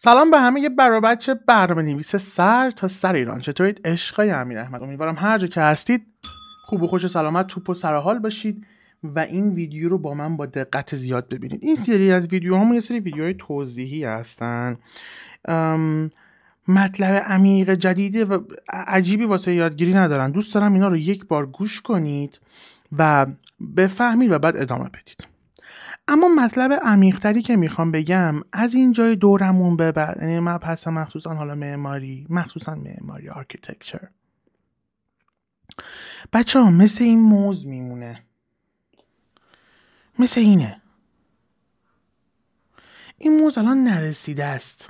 سلام به همه برابچه بچه برنامه نویس سر تا سر ایران چطورید عشقای امین احمد امیدوارم هر جا که هستید خوب و خوش و سلامت توپ و سرحال باشید و این ویدیو رو با من با دقت زیاد ببینید این سری از ویدیوهامون یه سری ویدیوهای توضیحی هستن مطلب عمیق جدید و عجیبی واسه یادگیری ندارن دوست دارم اینا رو یک بار گوش کنید و بفهمید و بعد ادامه بدید اما مطلب عمیقتری که میخوام بگم از این جای دورمون به بعد یعنی من پس مخصوصا حالا معماری مخصوصا معماری آرکیتکچر بچه ها مثل این موز میمونه مثل اینه این موز الان نرسیده است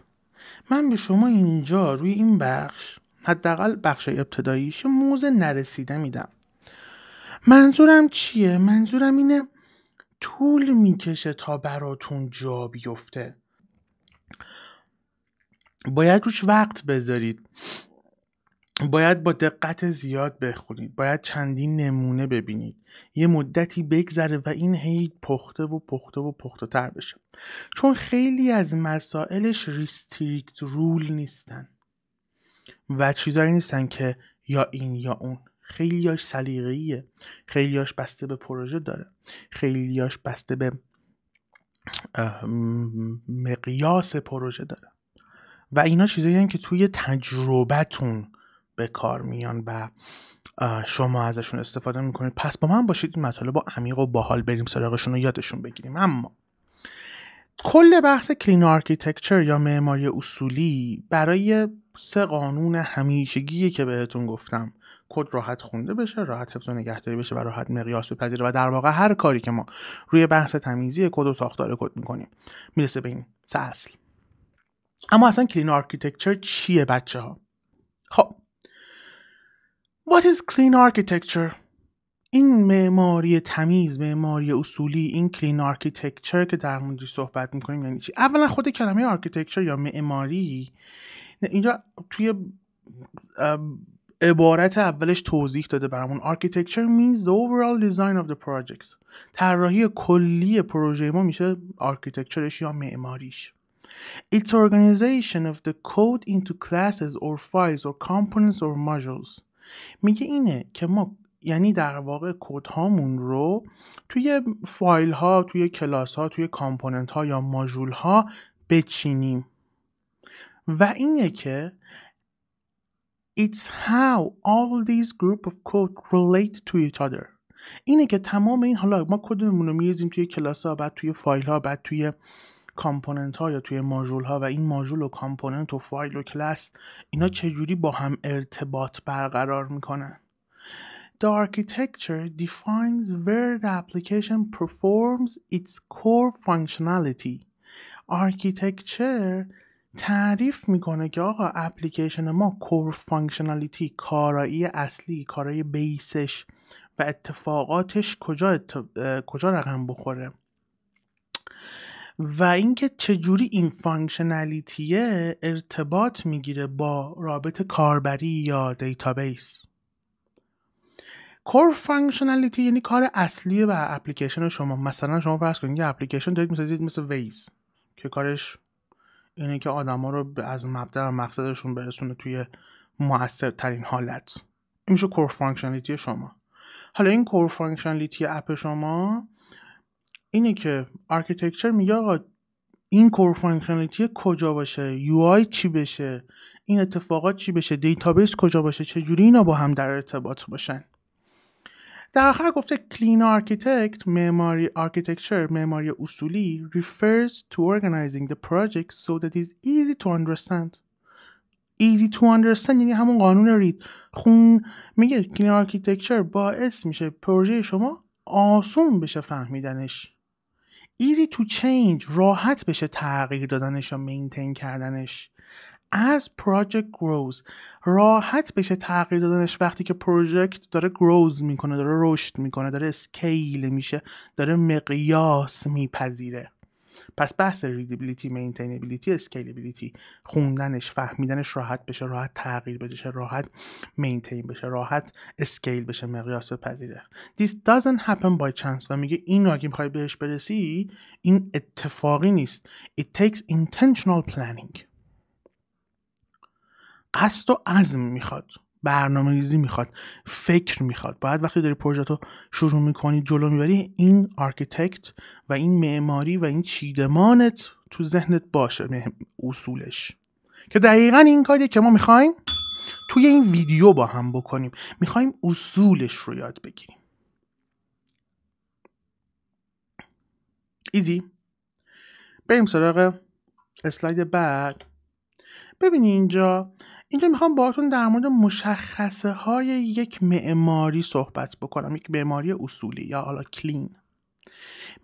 من به شما اینجا روی این بخش حداقل بخش ابتداییش موز نرسیده میدم منظورم چیه منظورم اینه طول میکشه تا براتون جا بیفته باید روش وقت بذارید باید با دقت زیاد بخونید باید چندین نمونه ببینید یه مدتی بگذره و این هی پخته و پخته و پخته تر بشه چون خیلی از مسائلش ریستریکت رول نیستن و چیزایی نیستن که یا این یا اون خیلیاش سلیقه‌ایه خیلیاش بسته به پروژه داره خیلیاش بسته به مقیاس پروژه داره و اینا چیزایی که توی تجربتون به کار میان و شما ازشون استفاده میکنید پس با من باشید این مطالب با عمیق و باحال بریم سراغشون رو یادشون بگیریم اما کل بحث کلین آرکیتکچر یا معماری اصولی برای سه قانون همیشگیه که بهتون گفتم کد راحت خونده بشه راحت حفظ و نگهداری بشه و راحت مقیاس بپذیره و در واقع هر کاری که ما روی بحث تمیزی کد و ساختار کد میکنیم میرسه به این سه اصل اما اصلا کلین آرکیتکچر چیه بچه ها خب What is clean architecture? این معماری تمیز معماری اصولی این کلین آرکیتکچر که در موردش صحبت میکنیم یعنی چی اولا خود کلمه آرکیتکچر یا معماری اینجا توی عبارت اولش توضیح داده برامون architecture means the overall design of the project طراحی کلی پروژه ما میشه architectureش یا معماریش It's organization of the code into classes or files or components or modules میگه اینه که ما یعنی در واقع کد هامون رو توی فایل ها توی کلاس ها توی کامپوننت ها یا ماژول ها بچینیم و اینه که It's how all these group of code relate to each other. اینه که تمام این حالا ما کدوممون رو میریزیم توی کلاس ها بعد توی فایل ها بعد توی کامپوننت ها یا توی ماژول ها و این ماژول و کامپوننت و فایل و کلاس اینا چجوری با هم ارتباط برقرار میکنن The architecture defines where the application performs its core functionality. Architecture تعریف میکنه که آقا اپلیکیشن ما کور فانکشنالیتی کارایی اصلی کارایی بیسش و اتفاقاتش کجا, کجا رقم بخوره و اینکه چجوری این فانکشنالیتیه ارتباط میگیره با رابط کاربری یا دیتابیس کور فانکشنالیتی یعنی کار اصلی و اپلیکیشن شما مثلا شما فرض کنید یه اپلیکیشن دارید میسازید مثل ویز که کارش یعنی که آدما رو از مبدا و مقصدشون برسونه توی موثرترین حالت این میشه کور فانکشنالیتی شما حالا این کور فانکشنالیتی اپ شما اینه که آرکیتکچر میگه آقا این کور فانکشنالیتی کجا باشه یو آی چی بشه این اتفاقات چی بشه دیتابیس کجا باشه چه جوری اینا با هم در ارتباط باشن در آخر گفته clean architect معماری architecture معماری اصولی refers to organizing the project so that it is easy to understand easy to understand یعنی همون قانون رید خون میگه clean architecture باعث میشه پروژه شما آسون بشه فهمیدنش easy to change راحت بشه تغییر دادنش و مینتین کردنش از project grows راحت بشه تغییر دادنش وقتی که پروژکت داره گروز میکنه داره رشد میکنه داره اسکیل میشه داره مقیاس میپذیره پس بحث ریدیبیلیتی مینتینبیلیتی اسکیلبیلیتی خوندنش فهمیدنش راحت بشه راحت تغییر بشه راحت مینتین بشه راحت اسکیل بشه مقیاس بپذیره this doesn't happen by chance و میگه این اگه میخوای بهش برسی این اتفاقی نیست it takes intentional planning قصد و عزم میخواد برنامه ریزی میخواد فکر میخواد باید وقتی داری پروژه شروع میکنی جلو میبری این آرکیتکت و این معماری و این چیدمانت تو ذهنت باشه یعنی اصولش که دقیقا این کاریه که ما میخوایم توی این ویدیو با هم بکنیم میخوایم اصولش رو یاد بگیریم ایزی بریم سراغ اسلاید بعد ببینی اینجا اینجا میخوام باهاتون در مورد مشخصه های یک معماری صحبت بکنم یک معماری اصولی یا حالا کلین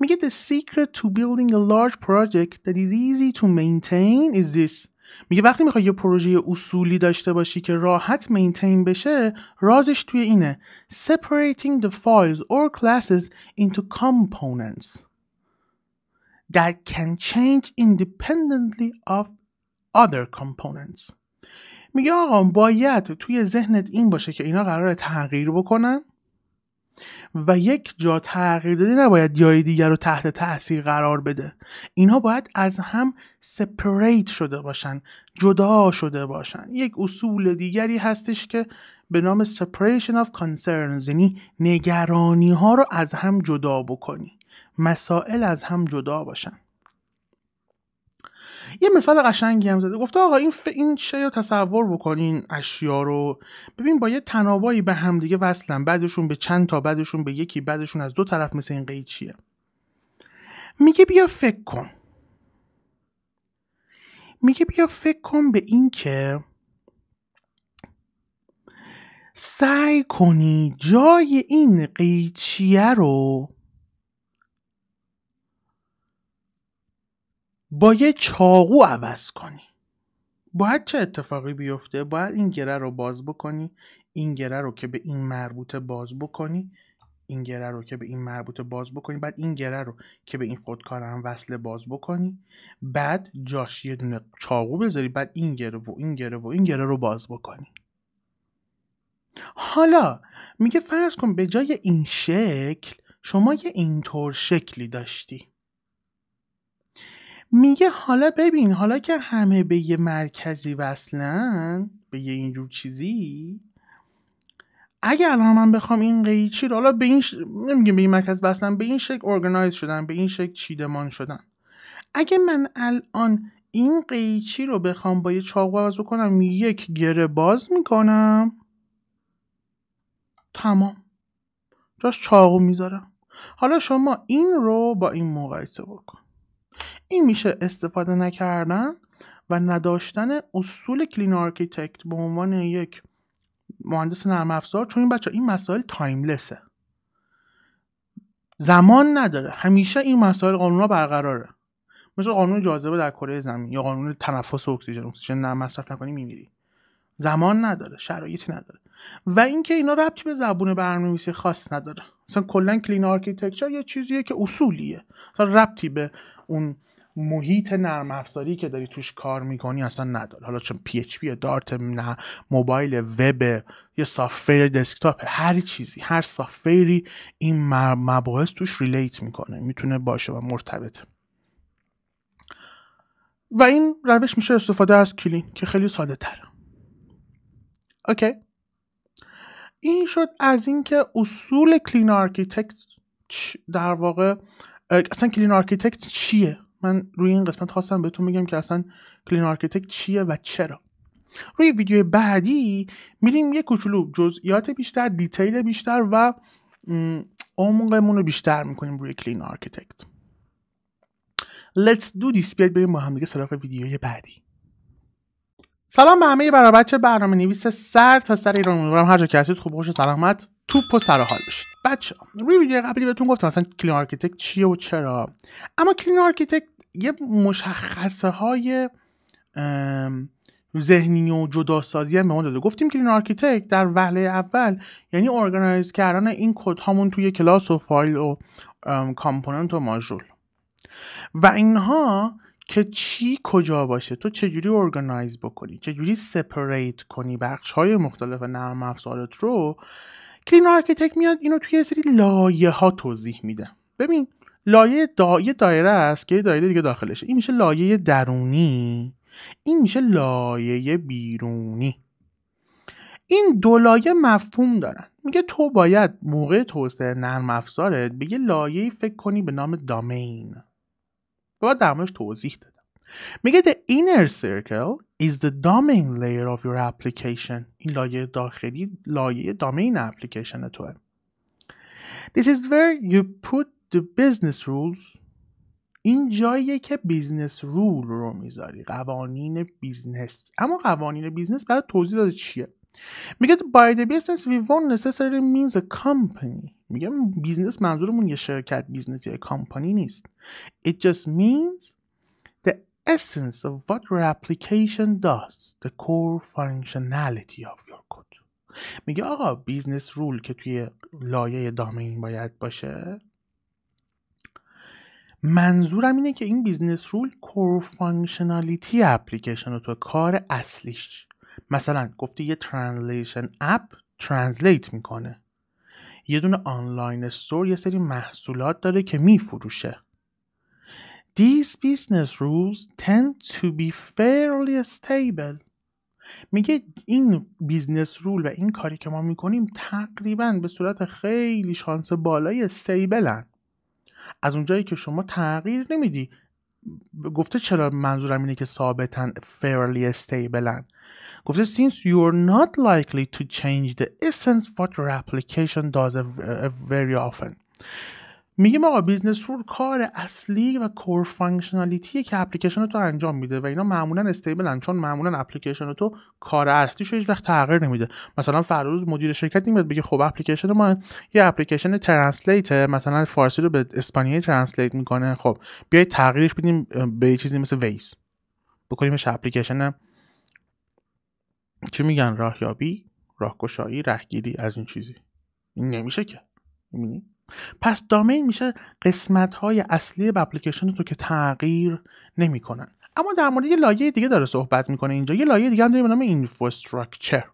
میگه the secret to building a large project that is easy to maintain is this میگه وقتی میخوای یه پروژه اصولی داشته باشی که راحت مینتین بشه رازش توی اینه separating the files or classes into components that can change independently of other components میگه آقا باید توی ذهنت این باشه که اینا قرار تغییر بکنن و یک جا تغییر داده نباید جای دیگر رو تحت تاثیر قرار بده اینها باید از هم سپریت شده باشن جدا شده باشن یک اصول دیگری هستش که به نام separation of کانسرنز یعنی نگرانی ها رو از هم جدا بکنی مسائل از هم جدا باشن یه مثال قشنگی هم زده گفته آقا این ف... این چه رو تصور بکنین اشیا رو ببین با یه تنابایی به هم دیگه وصلن بعدشون به چند تا بعدشون به یکی بعدشون از دو طرف مثل این قیچیه میگه بیا فکر کن میگه بیا فکر کن به این که سعی کنی جای این قیچیه رو با یه چاقو عوض کنی باید چه اتفاقی بیفته باید این گره رو باز بکنی این گره رو که به این مربوطه باز بکنی این گره رو که به این مربوطه باز بکنی بعد این گره رو که به این خودکار هم وصله باز بکنی بعد جاش یه دونه چاقو بذاری بعد این گره و این گره و این گره رو باز بکنی حالا میگه فرض کن به جای این شکل شما یه اینطور شکلی داشتی میگه حالا ببین حالا که همه به یه مرکزی وصلن به یه اینجور چیزی اگه الان من بخوام این قیچی رو حالا به این ش... به این مرکز وصلن به این شکل ارگنایز شدن به این شکل چیدمان شدن اگه من الان این قیچی رو بخوام با یه چاقو باز کنم یک گره باز میکنم تمام جاش چاقو میذارم حالا شما این رو با این مقایسه بکن این میشه استفاده نکردن و نداشتن اصول کلین آرکیتکت به عنوان یک مهندس نرم افزار چون این بچه این مسائل تایملسه زمان نداره همیشه این مسائل قانون ها برقراره مثل قانون جاذبه در کره زمین یا قانون تنفس اکسیژن اکسیژن نرم مصرف نکنی میمیری زمان نداره شرایطی نداره و اینکه اینا ربطی به زبون برنامه‌نویسی خاص نداره مثلا کلا کلین آرکیتکچر یه چیزیه که اصولیه مثلا ربطی به اون محیط نرم افزاری که داری توش کار میکنی اصلا نداره حالا چون پی اچ پی دارت نه موبایل وب یه سافر دسکتاپ هر چیزی هر سافتوری این مباحث توش ریلیت میکنه میتونه باشه و مرتبط و این روش میشه استفاده از کلین که خیلی ساده تر اوکی این شد از اینکه اصول کلین آرکیتکت در واقع اصلا کلین آرکیتکت چیه من روی این قسمت خواستم بهتون بگم که اصلا کلین آرکیتکت چیه و چرا روی ویدیو بعدی میریم یه کوچولو جزئیات بیشتر دیتیل بیشتر و عمقمون رو بیشتر میکنیم روی کلین آرکیتکت Let's do this بیاید بریم با هم دیگه سراغ ویدیوی بعدی سلام به همه برای بچه برنامه نویس سر تا سر ایران امیدوارم هر جا که هستید خوب خوش سلامت توپ و سر حال بشید بچه روی ویدیو قبلی بهتون گفتم اصلا کلین آرکیتکت چیه و چرا اما کلین آرکیتکت یه مشخصه های ذهنی و جداسازی هم به ما داده گفتیم کلین آرکیتکت در وهله اول یعنی ارگانایز کردن این کد هامون توی کلاس و فایل و کامپوننت و ماژول و اینها که چی کجا باشه تو چجوری ارگانایز بکنی چجوری سپریت کنی بخش های مختلف نرم افزارت رو کلین آرکیتکت میاد اینو توی یه سری لایه ها توضیح میده ببین لایه دا... یه دایره است که یه دایره دیگه داخلشه این میشه لایه درونی این میشه لایه بیرونی این دو لایه مفهوم دارن میگه تو باید موقع توسعه نرم افزارت به یه لایه فکر کنی به نام دامین و درمش توضیح دادم میگه the inner circle is the domain layer of your application این لایه داخلی لایه دامین اپلیکیشن توه This is where you put The business rules این جاییه که بیزنس رول رو میذاری قوانین بیزنس اما قوانین بیزنس بعد توضیح داده چیه میگه by the business we want necessarily means a company میگه بیزنس منظورمون یه شرکت بیزنس یا کمپانی نیست it just means the essence of what your application does the core functionality of your code میگه آقا بیزنس رول که توی لایه دامین باید باشه منظورم اینه که این بیزنس رول کور فانکشنالیتی اپلیکیشن تو کار اصلیش مثلا گفته یه ترنسلیشن اپ ترنسلیت میکنه یه دونه آنلاین استور یه سری محصولات داره که میفروشه These business rules tend to be fairly stable. میگه این بیزنس رول و این کاری که ما میکنیم تقریبا به صورت خیلی شانس بالای استیبلن از اونجایی که شما تغییر نمیدی گفته چرا منظورم اینه که ثابتن fairly stableن گفته since are not likely to change the essence what your application does very often میگیم آقا بیزنس رول کار اصلی و کور فانکشنالیتی که اپلیکیشن تو انجام میده و اینا معمولا استیبلن چون معمولا اپلیکیشن تو کار اصلیش هیچ وقت تغییر نمیده مثلا فردا مدیر شرکت میاد بگه خب اپلیکیشن ما یه اپلیکیشن ترنسلیت مثلا فارسی رو به اسپانیایی ترنسلیت میکنه خب بیای تغییرش بدیم به یه چیزی مثل ویس بکنیمش اپلیکیشن چی میگن راهیابی راهگشایی رهگیری از این چیزی این نمیشه که پس دامین میشه قسمت های اصلی اپلیکیشن تو که تغییر نمیکنن اما در مورد یه لایه دیگه داره صحبت میکنه اینجا یه لایه دیگه هم داریم به نام اینفراستراکچر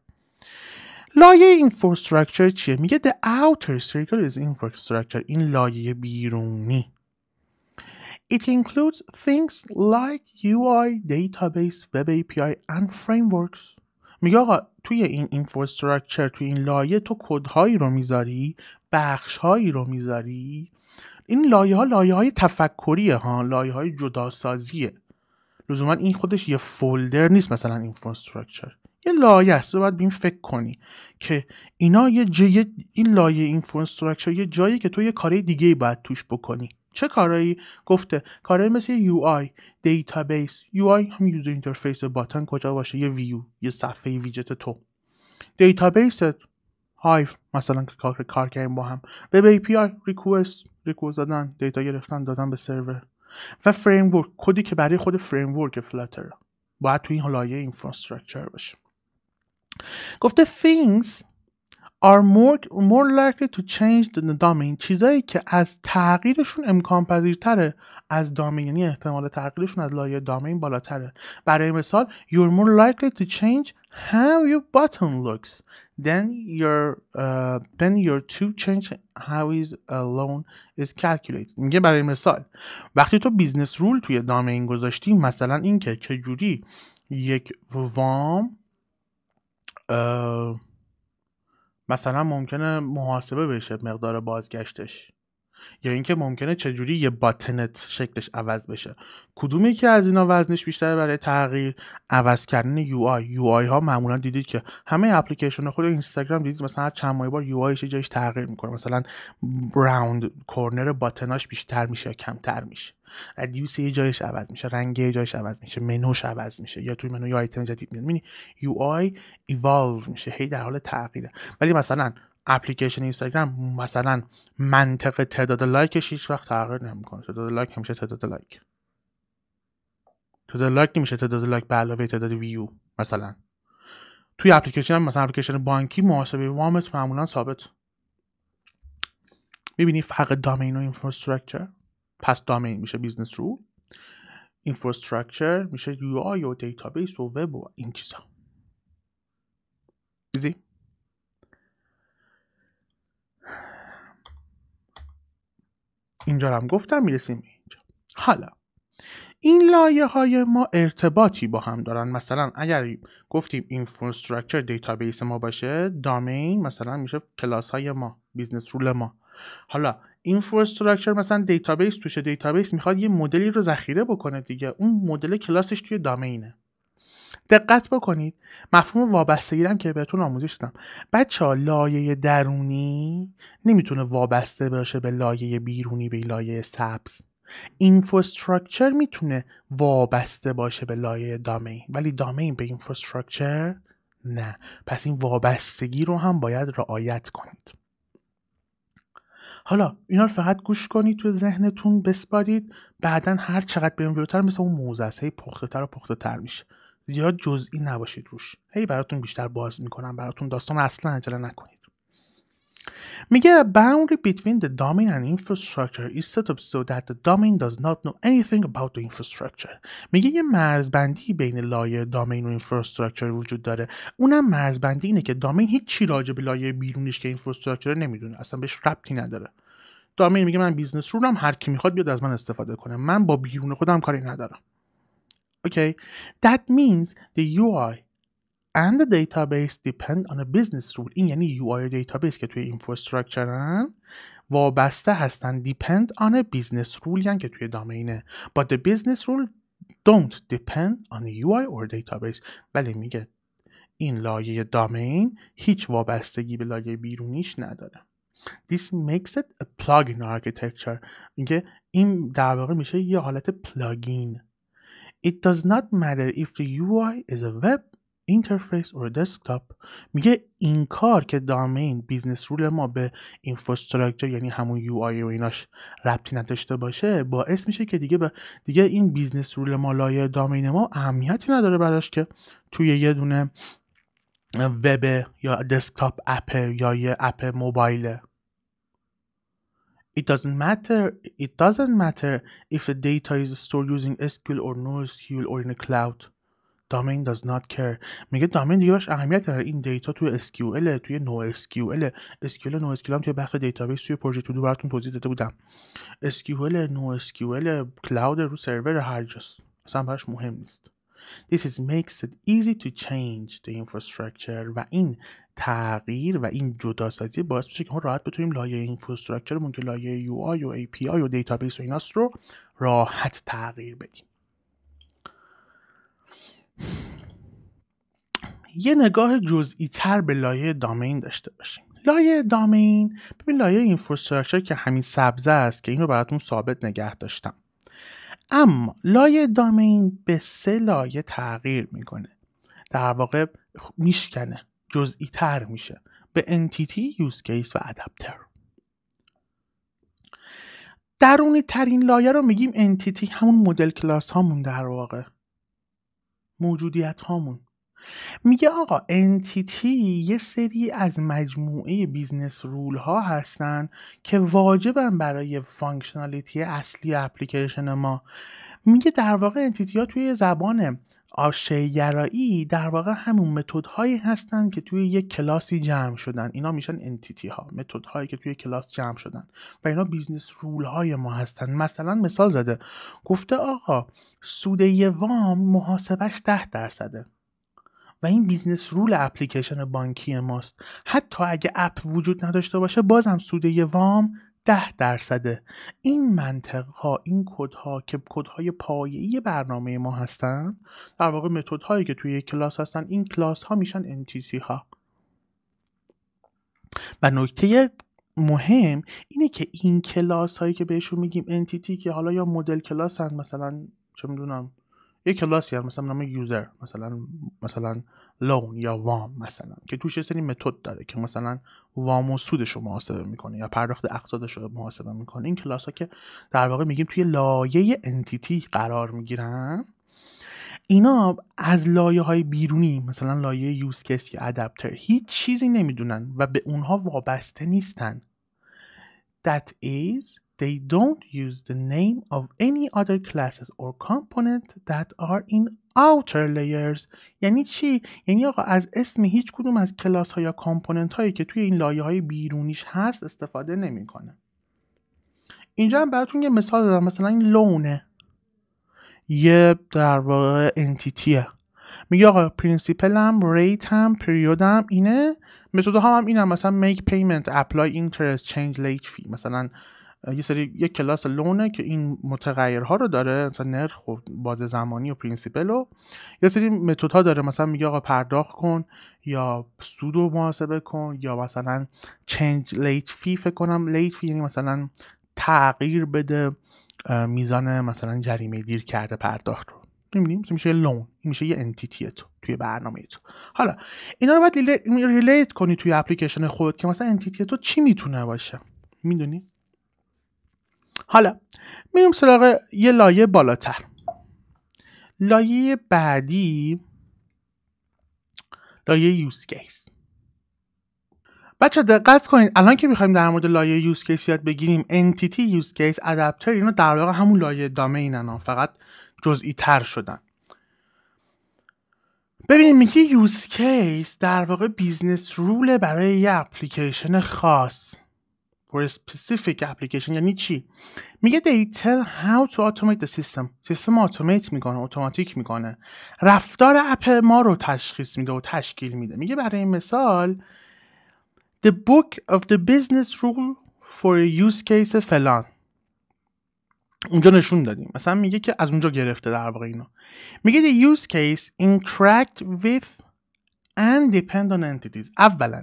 لایه اینفراستراکچر چیه میگه the outer circle is infrastructure این لایه بیرونی It includes things like UI, database, web API and frameworks. میگه آقا توی این اینفراستراکچر توی این لایه تو کدهایی رو میذاری بخشهایی رو میذاری این لایه ها لایه های تفکریه ها لایه های جداسازیه لزوما این خودش یه فولدر نیست مثلا اینفراستراکچر یه لایه است باید به فکر کنی که اینا یه جای این لایه اینفراستراکچر یه جایی که تو یه کاری دیگه باید توش بکنی چه کارایی گفته کارایی مثل یو آی دیتابیس یو آی هم یوزر اینترفیس باتن کجا باشه یه ویو یه صفحه ویجت تو دیتابیست هایف مثلا که کار کار کردیم با هم به بی پی آی ریکوست ریکوست دادن دیتا گرفتن دادن به سرور و فریم کدی که برای خود فریم فلاتر باید تو این لایه اینفراستراکچر باشه گفته things are more, more likely to change the domain چیزایی که از تغییرشون امکان پذیرتره از دامین یعنی احتمال تغییرشون از لایه دامین بالاتره برای مثال you're more likely to change how your button looks than your uh, than your to change how is a loan is calculated میگه برای مثال وقتی تو بیزنس رول توی دامین گذاشتی مثلا اینکه چجوری یک وام uh, مثلا ممکنه محاسبه بشه مقدار بازگشتش یا اینکه ممکنه چجوری یه باتنت شکلش عوض بشه کدومی که از اینا وزنش بیشتره برای تغییر عوض کردن یو آی یو آی ها معمولا دیدید که همه اپلیکیشن خود اینستاگرام دیدید مثلا چند ماه بار یو آیش جایش تغییر میکنه مثلا راوند کورنر باتناش بیشتر میشه کمتر میشه ادیوس یه جایش عوض میشه رنگ یه جایش عوض میشه منوش عوض میشه یا توی منو یا آیتم جدید میاد میبینی یو آی ایوالو میشه هی در حال تغییره ولی مثلا اپلیکیشن اینستاگرام مثلا منطق تعداد لایکش هیچ وقت تغییر نمیکنه تعداد لایک همیشه تعداد لایک تعداد لایک نمیشه تعداد لایک به علاوه تعداد ویو مثلا توی اپلیکیشن هم مثلا اپلیکیشن بانکی محاسبه وامت معمولا ثابت میبینی فرق دامین و اینفراستراکچر پس دامین میشه بیزنس رو انفراستراکچر میشه یو آی و دیتابیس و وب و این چیزا چیزی اینجا هم گفتم میرسیم اینجا حالا این لایه های ما ارتباطی با هم دارن مثلا اگر گفتیم انفراستراکچر دیتابیس ما باشه دامین مثلا میشه کلاس های ما بیزنس رول ما حالا اینفراستراکچر مثلا دیتابیس توشه دیتابیس میخواد یه مدلی رو ذخیره بکنه دیگه اون مدل کلاسش توی دامینه دقت بکنید مفهوم وابستگی هم که بهتون آموزش دادم بچه لایه درونی نمیتونه وابسته باشه به لایه بیرونی به لایه سبز اینفراستراکچر میتونه وابسته باشه به لایه دامین ولی دامین به اینفراستراکچر نه پس این وابستگی رو هم باید رعایت کنید حالا اینا رو فقط گوش کنید تو ذهنتون بسپارید بعدا هر چقدر بریم جلوتر مثل اون موزه هی پخته تر و پخته تر میشه زیاد جزئی نباشید روش هی براتون بیشتر باز میکنم براتون داستان اصلا عجله نکنید میگه boundary between the domain and infrastructure is set up so that the domain does not know anything about the infrastructure میگه یه مرزبندی بین لایه دامین و انفرسترکتر وجود داره اونم مرزبندی اینه که دامین هیچی راجع به لایه بیرونیش که انفرسترکتر نمیدونه اصلا بهش ربطی نداره دامین میگه من بیزنس رولم هر کی میخواد بیاد از من استفاده کنه من با بیرون خودم کاری ندارم اوکی okay. that means the UI and the database depend on a business rule این یعنی UI آی دیتابیس که توی اینفراستراکچرن وابسته هستن depend on a business rule یعنی که توی دامینه but the business rule don't depend on a UI or database ولی میگه این لایه دامین هیچ وابستگی به لایه بیرونیش نداره This makes it a plugin architecture میگه این در واقع میشه یه حالت پلاگین It does not matter if the UI is a web اینترفیس اور دسکتاپ میگه این کار که دامین بیزنس رول ما به اینفراستراکچر یعنی همون یو آی و ایناش ربطی نداشته باشه باعث میشه که دیگه به دیگه این بیزنس رول ما لایه دامین ما اهمیتی نداره براش که توی یه دونه وب یا دسکتاپ اپ یا یه اپ موبایله It doesn't matter. It doesn't matter if the data is stored using SQL or NoSQL or in a cloud. دامین does not care میگه دامین دیگه باش اهمیت داره این دیتا توی SQL توی نو کیو ال نو کیو توی بخش دیتابیس توی پروژه تو دو براتون توضیح داده بودم ال نو ال کلاود رو سرور هر جاست اصلا براش مهم نیست This makes it easy to change the infrastructure و این تغییر و این جدا سازی باعث میشه که ما راحت بتونیم لایه اینفراستراکچرمون که لایه یو آی و ای پی آی و دیتابیس و ایناست رو راحت تغییر بدیم یه نگاه جزئی تر به لایه دامین داشته باشیم لایه دامین ببین لایه اینفراستراکچر که همین سبزه است که این رو براتون ثابت نگه داشتم اما لایه دامین به سه لایه تغییر میکنه در واقع میشکنه جزئی تر میشه به انتیتی یوز کیس و ادپتر درونی ترین لایه رو میگیم انتیتی همون مدل کلاس هامون در واقع موجودیت هامون میگه آقا انتیتی یه سری از مجموعه بیزنس رول ها هستن که واجبن برای فانکشنالیتی اصلی اپلیکیشن ما میگه در واقع انتیتی ها توی زبان آشه گرایی در واقع همون متد هایی هستن که توی یک کلاسی جمع شدن اینا میشن انتیتی ها متد هایی که توی کلاس جمع شدن و اینا بیزنس رول های ما هستن مثلا مثال زده گفته آقا سوده وام محاسبش ده درصده و این بیزنس رول اپلیکیشن بانکی ماست حتی اگه اپ وجود نداشته باشه بازم سود وام ده درصده این منطق ها این کد ها که کد های پایه‌ای برنامه ما هستن در واقع متد هایی که توی کلاس هستن این کلاس ها میشن انتیتی ها و نکته مهم اینه که این کلاس هایی که بهشون میگیم انتیتی که حالا یا مدل کلاس هستن مثلا چه میدونم یه کلاسی هست مثلا نام یوزر مثلا مثلا لون یا وام مثلا که توش یه سری متد داره که مثلا وام و سودش رو محاسبه میکنه یا پرداخت اقتصادش رو محاسبه میکنه این کلاس ها که در واقع میگیم توی لایه انتیتی قرار میگیرن اینا از لایه های بیرونی مثلا لایه یوز کیس یا ادپتر هیچ چیزی نمیدونن و به اونها وابسته نیستن That is they don't use the name of any other classes or component that are in outer layers یعنی چی یعنی آقا از اسم هیچ کدوم از کلاس ها یا کامپوننت هایی که توی این لایه های بیرونیش هست استفاده نمیکنه اینجا هم براتون یه مثال دادم مثلا این لونه یه در واقع انتیتیه میگه آقا پرینسیپلم ریتم پریودم اینه ها هم, هم مثلا make payment apply interest change late fee مثلا یه سری یک کلاس لونه که این متغیرها رو داره مثلا نرخ و بازه زمانی و پرینسیپل و یه سری متدها داره مثلا میگه آقا پرداخت کن یا سود رو محاسبه کن یا مثلا چنج لیت فی فکر کنم لیت فی یعنی مثلا تغییر بده میزان مثلا جریمه دیر کرده پرداخت رو میبینیم میشه لون میشه یه انتیتی تو توی برنامه تو حالا اینا رو باید ریلیت کنی توی اپلیکیشن خود که مثلا انتیتی تو چی میتونه باشه میدونی حالا میریم سراغ یه لایه بالاتر لایه بعدی لایه یوز کیس بچه دقت کنید الان که میخوایم در مورد لایه یوز کیس یاد بگیریم انتیتی یوز کیس ادپتر اینا در واقع همون لایه دامینن فقط جزئی تر شدن ببینیم میگه یوز کیس در واقع بیزنس روله برای یه اپلیکیشن خاص for a specific application یعنی چی میگه they tell how to automate the system سیستم اتومات میکنه اتوماتیک میکنه رفتار اپ ما رو تشخیص میده و تشکیل میده میگه برای این مثال the book of the business rule for a use case فلان اونجا نشون دادیم مثلا میگه که از اونجا گرفته در واقع اینو میگه the use case interact with independent entities اولا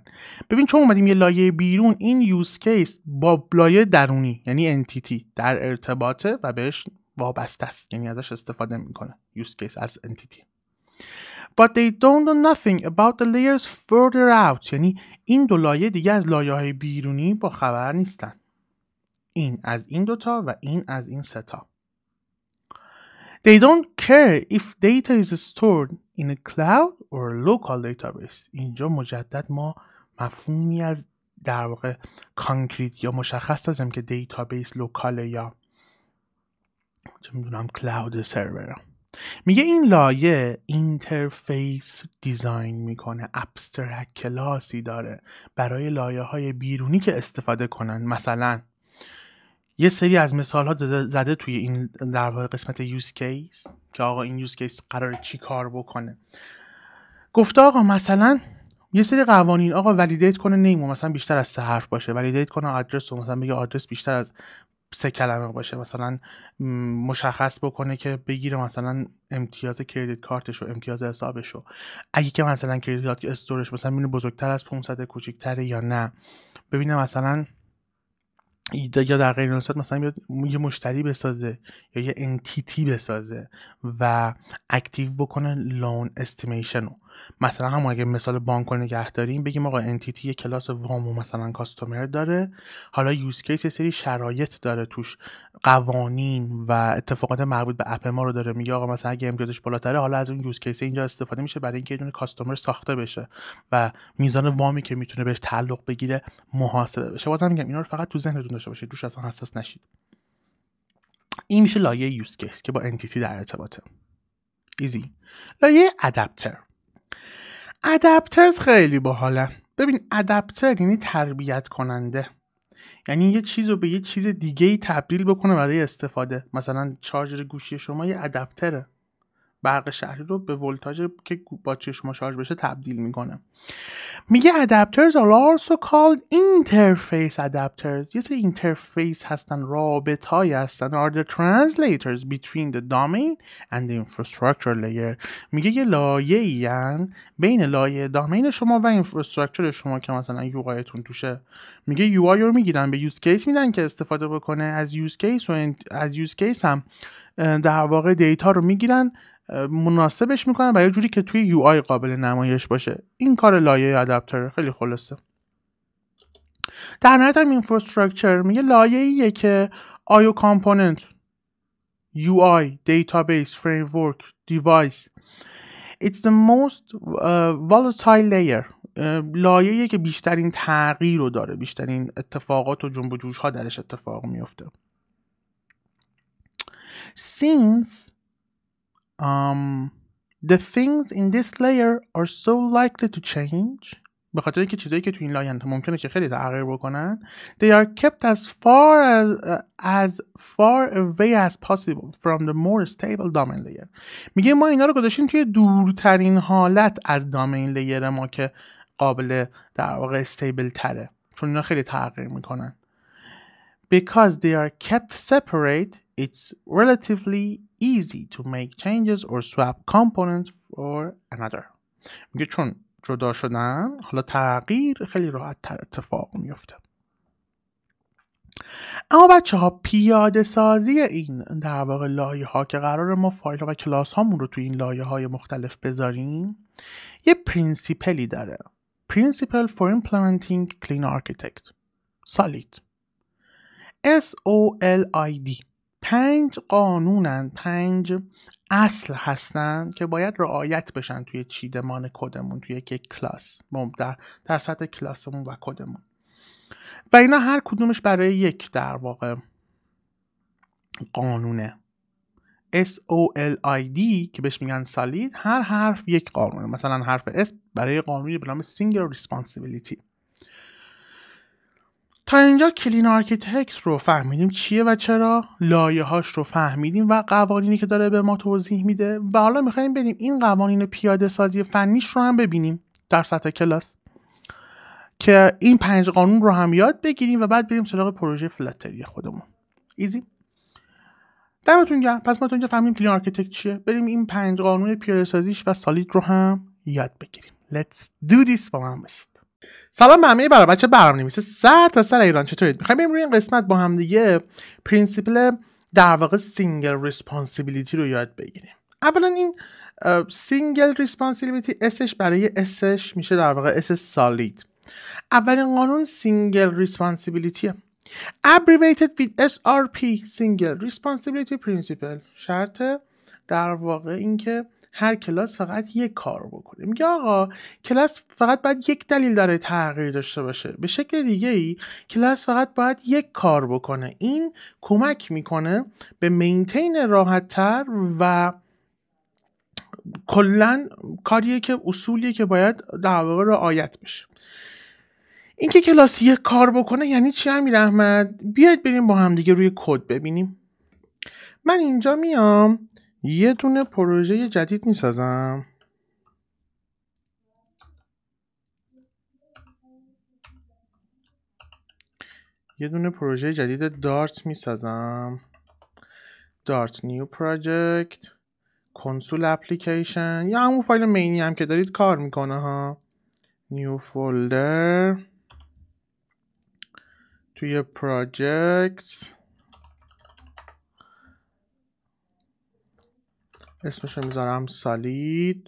ببین چون اومدیم یه لایه بیرون این یوز کیس با لایه درونی یعنی انتیتی در ارتباطه و بهش وابسته است یعنی ازش استفاده میکنه یوز کیس از انتیتی But they don't know nothing about the layers further out یعنی این دو لایه دیگه از لایه های بیرونی با خبر نیستن این از این دوتا و این از این ستا They don't care if data is stored in a cloud or a local database. اینجا مجدد ما مفهومی از در واقع کانکریت یا مشخص داریم که دیتابیس لوکاله یا چه میدونم کلاود سرور میگه این لایه اینترفیس دیزاین میکنه ابسترکت کلاسی داره برای لایه های بیرونی که استفاده کنن مثلا یه سری از مثال ها زده, توی این در واقع قسمت یوز کیس که آقا این یوز کیس قرار چی کار بکنه گفته آقا مثلا یه سری قوانین آقا ولیدیت کنه نیمو مثلا بیشتر از سه حرف باشه ولیدیت کنه آدرس و مثلا بگه آدرس بیشتر از سه کلمه باشه مثلا مشخص بکنه که بگیره مثلا امتیاز کردیت کارتش و امتیاز حسابش رو اگه که مثلا کردیت کارت استورش مثلا بزرگتر از 500 کوچیکتره یا نه ببینه مثلا یا در غیر صورت مثلا بیاد یه مشتری بسازه یا یه انتیتی بسازه و اکتیو بکنه لون استیمیشن رو مثلا هم اگه مثال بانک نگه داریم بگیم آقا انتیتی یه کلاس وام و مثلا کاستومر داره حالا یوز کیس یه سری شرایط داره توش قوانین و اتفاقات مربوط به اپ ما رو داره میگه آقا مثلا اگه امتیازش بالاتره حالا از اون یوز کیس اینجا استفاده میشه برای اینکه یه دونه کاستومر ساخته بشه و میزان وامی که میتونه بهش تعلق بگیره محاسبه بشه بازم میگم اینا رو فقط تو ذهنتون داشته باشید دوش اصلا حساس نشید این میشه لایه یوز کیس که با انتیتی در ارتباطه ایزی لایه ادپتر ادپترز خیلی باحالن ببین ادپتر یعنی تربیت کننده یعنی یه چیز رو به یه چیز دیگه ای تبدیل بکنه برای استفاده مثلا چارجر گوشی شما یه ادپتره برق شهری رو به ولتاژ که با چشم شارژ بشه تبدیل میکنه میگه ادپترز are also called interface adapters یه سری اینترفیس هستن رابط هستن are the translators between the domain and میگه یه لایه بین لایه دامین شما و اینفراستراکچر شما که مثلا یوآیتون توشه میگه یو رو میگیرن به یوز کیس میدن که استفاده بکنه از یوز کیس و از یوز کیس هم در واقع دیتا رو میگیرن مناسبش میکنن برای جوری که توی یو آی قابل نمایش باشه این کار لایه ادپتر خیلی خلاصه در نهایت هم اینفراستراکچر میگه لایه ایه که آیو کامپوننت یو آی دیتابیس فریم ورک دیوایس It's the most uh, volatile layer uh, که بیشترین تغییر رو داره بیشترین اتفاقات و جنب و جوش ها درش اتفاق میفته Since um, the things in this layer are so likely to change به خاطر اینکه چیزایی که تو این لاین ممکنه که خیلی تغییر بکنن they are kept as far as uh, as far away as possible from the more stable domain layer میگه ما اینا رو گذاشتیم توی دورترین حالت از دامین لیر ما که قابل در واقع استیبل تره چون اینا خیلی تغییر میکنن because they are kept separate it's relatively easy to make changes or swap components for another میگه چون جدا شدن حالا تغییر خیلی راحت تر اتفاق میفته اما بچه ها پیاده سازی این در واقع لایه ها که قرار ما فایل ها و کلاس هامون رو تو این لایه های مختلف بذاریم یه پرینسیپلی داره Principle for Implementing Clean Architect Solid S-O-L-I-D پنج قانونن پنج اصل هستن که باید رعایت بشن توی چیدمان کدمون توی یک کلاس در, در سطح کلاسمون و کدمون و اینا هر کدومش برای یک در واقع قانونه S-O-L-I-D که بهش میگن سالید هر حرف یک قانونه مثلا حرف S برای قانونی به نام Single تا اینجا کلین آرکیتکت رو فهمیدیم چیه و چرا لایه هاش رو فهمیدیم و قوانینی که داره به ما توضیح میده و حالا میخوایم بریم این قوانین پیاده سازی فنیش رو هم ببینیم در سطح کلاس که این پنج قانون رو هم یاد بگیریم و بعد بریم سراغ پروژه فلاتری خودمون ایزی دمتون گرم پس ما تا اینجا فهمیدیم کلین آرکیتکت چیه بریم این پنج قانون پیاده سازیش و سالید رو هم یاد بگیریم Let's do this با من باشید سلام به همه برای بچه برام نویس سر تا سر ایران چطورید میخوایم بریم این قسمت با هم دیگه پرینسیپل در واقع سینگل ریسپانسیبیلیتی رو یاد بگیریم اولا این سینگل ریسپانسیبیلیتی اسش برای اسش میشه در واقع اس سالید اولین قانون سینگل ریسپانسیبیلیتیه abbreviated with SRP سینگل responsibility پرینسیپل شرط در واقع اینکه هر کلاس فقط یک کار بکنه میگه آقا کلاس فقط باید یک دلیل داره تغییر داشته باشه به شکل دیگه ای کلاس فقط باید یک کار بکنه این کمک میکنه به مینتین تر و کلا کاریه که اصولیه که باید در واقع رعایت بشه اینکه کلاس یک کار بکنه یعنی چی امیر احمد بیاید بریم با همدیگه روی کد ببینیم من اینجا میام یه دونه پروژه جدید میسازم یه دونه پروژه جدید دارت میسازم دارت نیو پراجکت کنسول اپلیکیشن یا همون فایل مینی هم که دارید کار میکنه ها نیو فولدر توی پراجکت اسمش رو میذارم سالید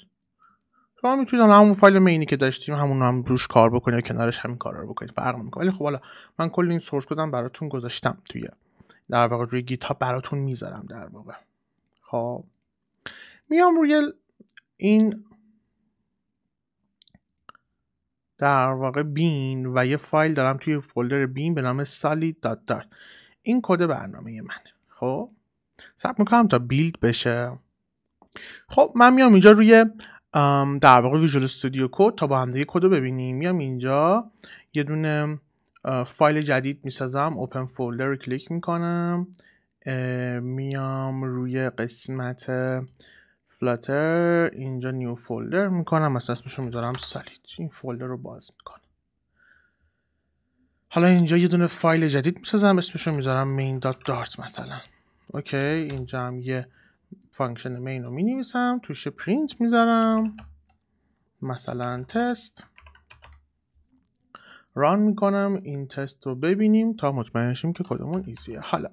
شما میتونید همون فایل مینی که داشتیم همون هم روش کار بکنید و کنارش همین کارا رو بکنید فرق میکنه ولی خب حالا من کل این سورس کدم براتون گذاشتم توی در واقع روی گیت ها براتون میذارم در واقع خب میام روی این در واقع بین و یه فایل دارم توی فولدر بین به نام سالید داد دارت این کد برنامه منه خب سب میکنم تا بیلد بشه خب من میام اینجا روی در واقع ویژوال استودیو کد تا با هم دیگه کد رو ببینیم میام اینجا یه دونه فایل جدید میسازم اوپن فولدر رو کلیک میکنم میام روی قسمت فلاتر اینجا نیو فولدر میکنم مثلا اسمش رو میذارم سالید این فولدر رو باز میکنم حالا اینجا یه دونه فایل جدید میسازم اسمش رو میذارم main.dart مثلا اوکی اینجا هم یه فانکشن مین رو می نویسم توش پرینت میذارم مثلا تست ران میکنم این تست رو ببینیم تا مطمئن شیم که کدمون ایزیه حالا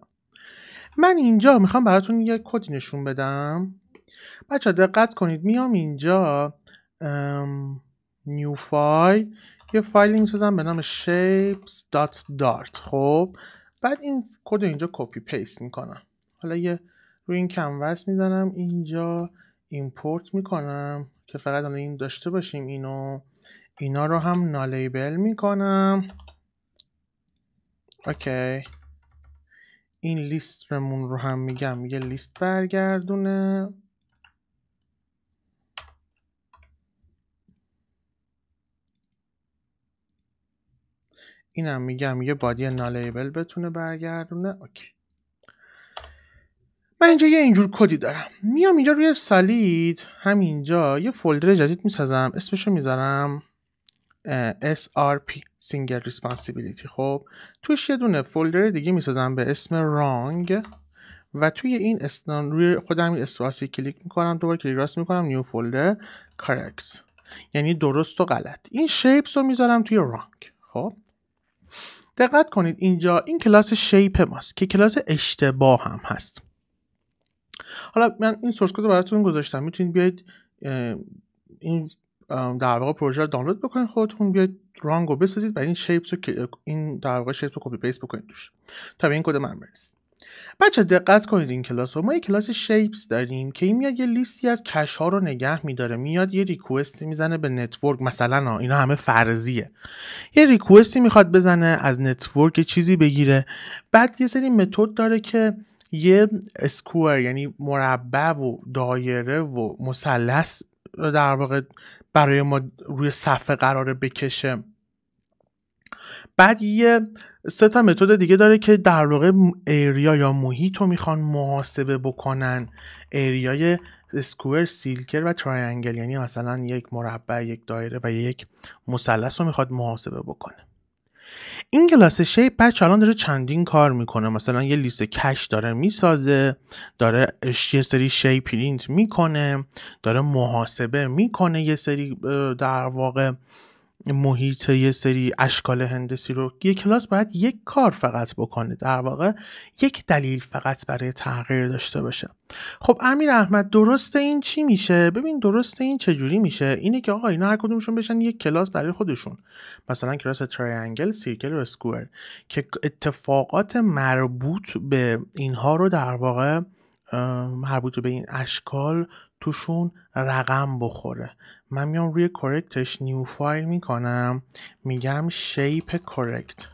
من اینجا میخوام براتون یه کدی نشون بدم بچه دقت کنید میام اینجا نیو فایل یه فایلی میسازم به نام shapes.dart خب بعد این کد اینجا کپی پیست میکنم حالا یه روی این کنوس میزنم اینجا ایمپورت میکنم که فقط این داشته باشیم اینو اینا رو هم نالیبل میکنم اوکی این لیستمون رو هم میگم یه لیست برگردونه اینم میگم یه بادی نالیبل بتونه برگردونه اوکی من اینجا یه اینجور کدی دارم میام اینجا روی سالید همینجا یه فولدر جدید میسازم اسمشو میذارم SRP Single Responsibility خب توش یه دونه فولدر دیگه میسازم به اسم رانگ و توی این استان روی خودم اسپاسی کلیک میکنم دوباره کلیک راست میکنم نیو فولدر کارکس یعنی درست و غلط این شیپس رو میذارم توی رانگ خب دقت کنید اینجا این کلاس شیپ ماست که کلاس اشتباه هم هست حالا من این سورس کد رو براتون گذاشتم میتونید بیاید این در واقع پروژه رو دانلود بکنید خودتون بیاید رانگ رو بسازید و این شیپس رو این در واقع شیپس رو کپی پیست بکنید توش تا به این کد من برسید بچه دقت کنید این کلاس رو ما یه کلاس شیپس داریم که این میاد یه لیستی از کش ها رو نگه میداره میاد یه ریکوستی میزنه به نتورک مثلا اینا همه فرضیه یه ریکوستی میخواد بزنه از نتورک چیزی بگیره بعد یه سری متد داره که یه اسکوئر یعنی مربع و دایره و مثلث در واقع برای ما روی صفحه قراره بکشه بعد یه سه تا متد دیگه داره که در واقع ایریا یا محیط رو میخوان محاسبه بکنن ایریای اسکوئر سیلکر و تراینگل یعنی مثلا یک مربع یک دایره و یک مثلث رو میخواد محاسبه بکنه این کلاس شیپ بچه الان داره چندین کار میکنه مثلا یه لیست کش داره میسازه داره یه سری شیپ پرینت میکنه داره محاسبه میکنه یه سری در واقع محیط یه سری اشکال هندسی رو یه کلاس باید یک کار فقط بکنه در واقع یک دلیل فقط برای تغییر داشته باشه خب امیر احمد درست این چی میشه ببین درست این چجوری میشه اینه که آقا اینا هر کدومشون بشن یک کلاس برای خودشون مثلا کلاس تریانگل سیرکل و اسکوئر که اتفاقات مربوط به اینها رو در واقع مربوط به این اشکال توشون رقم بخوره من میام روی کرکتش نیو فایل میکنم میگم شیپ کرکت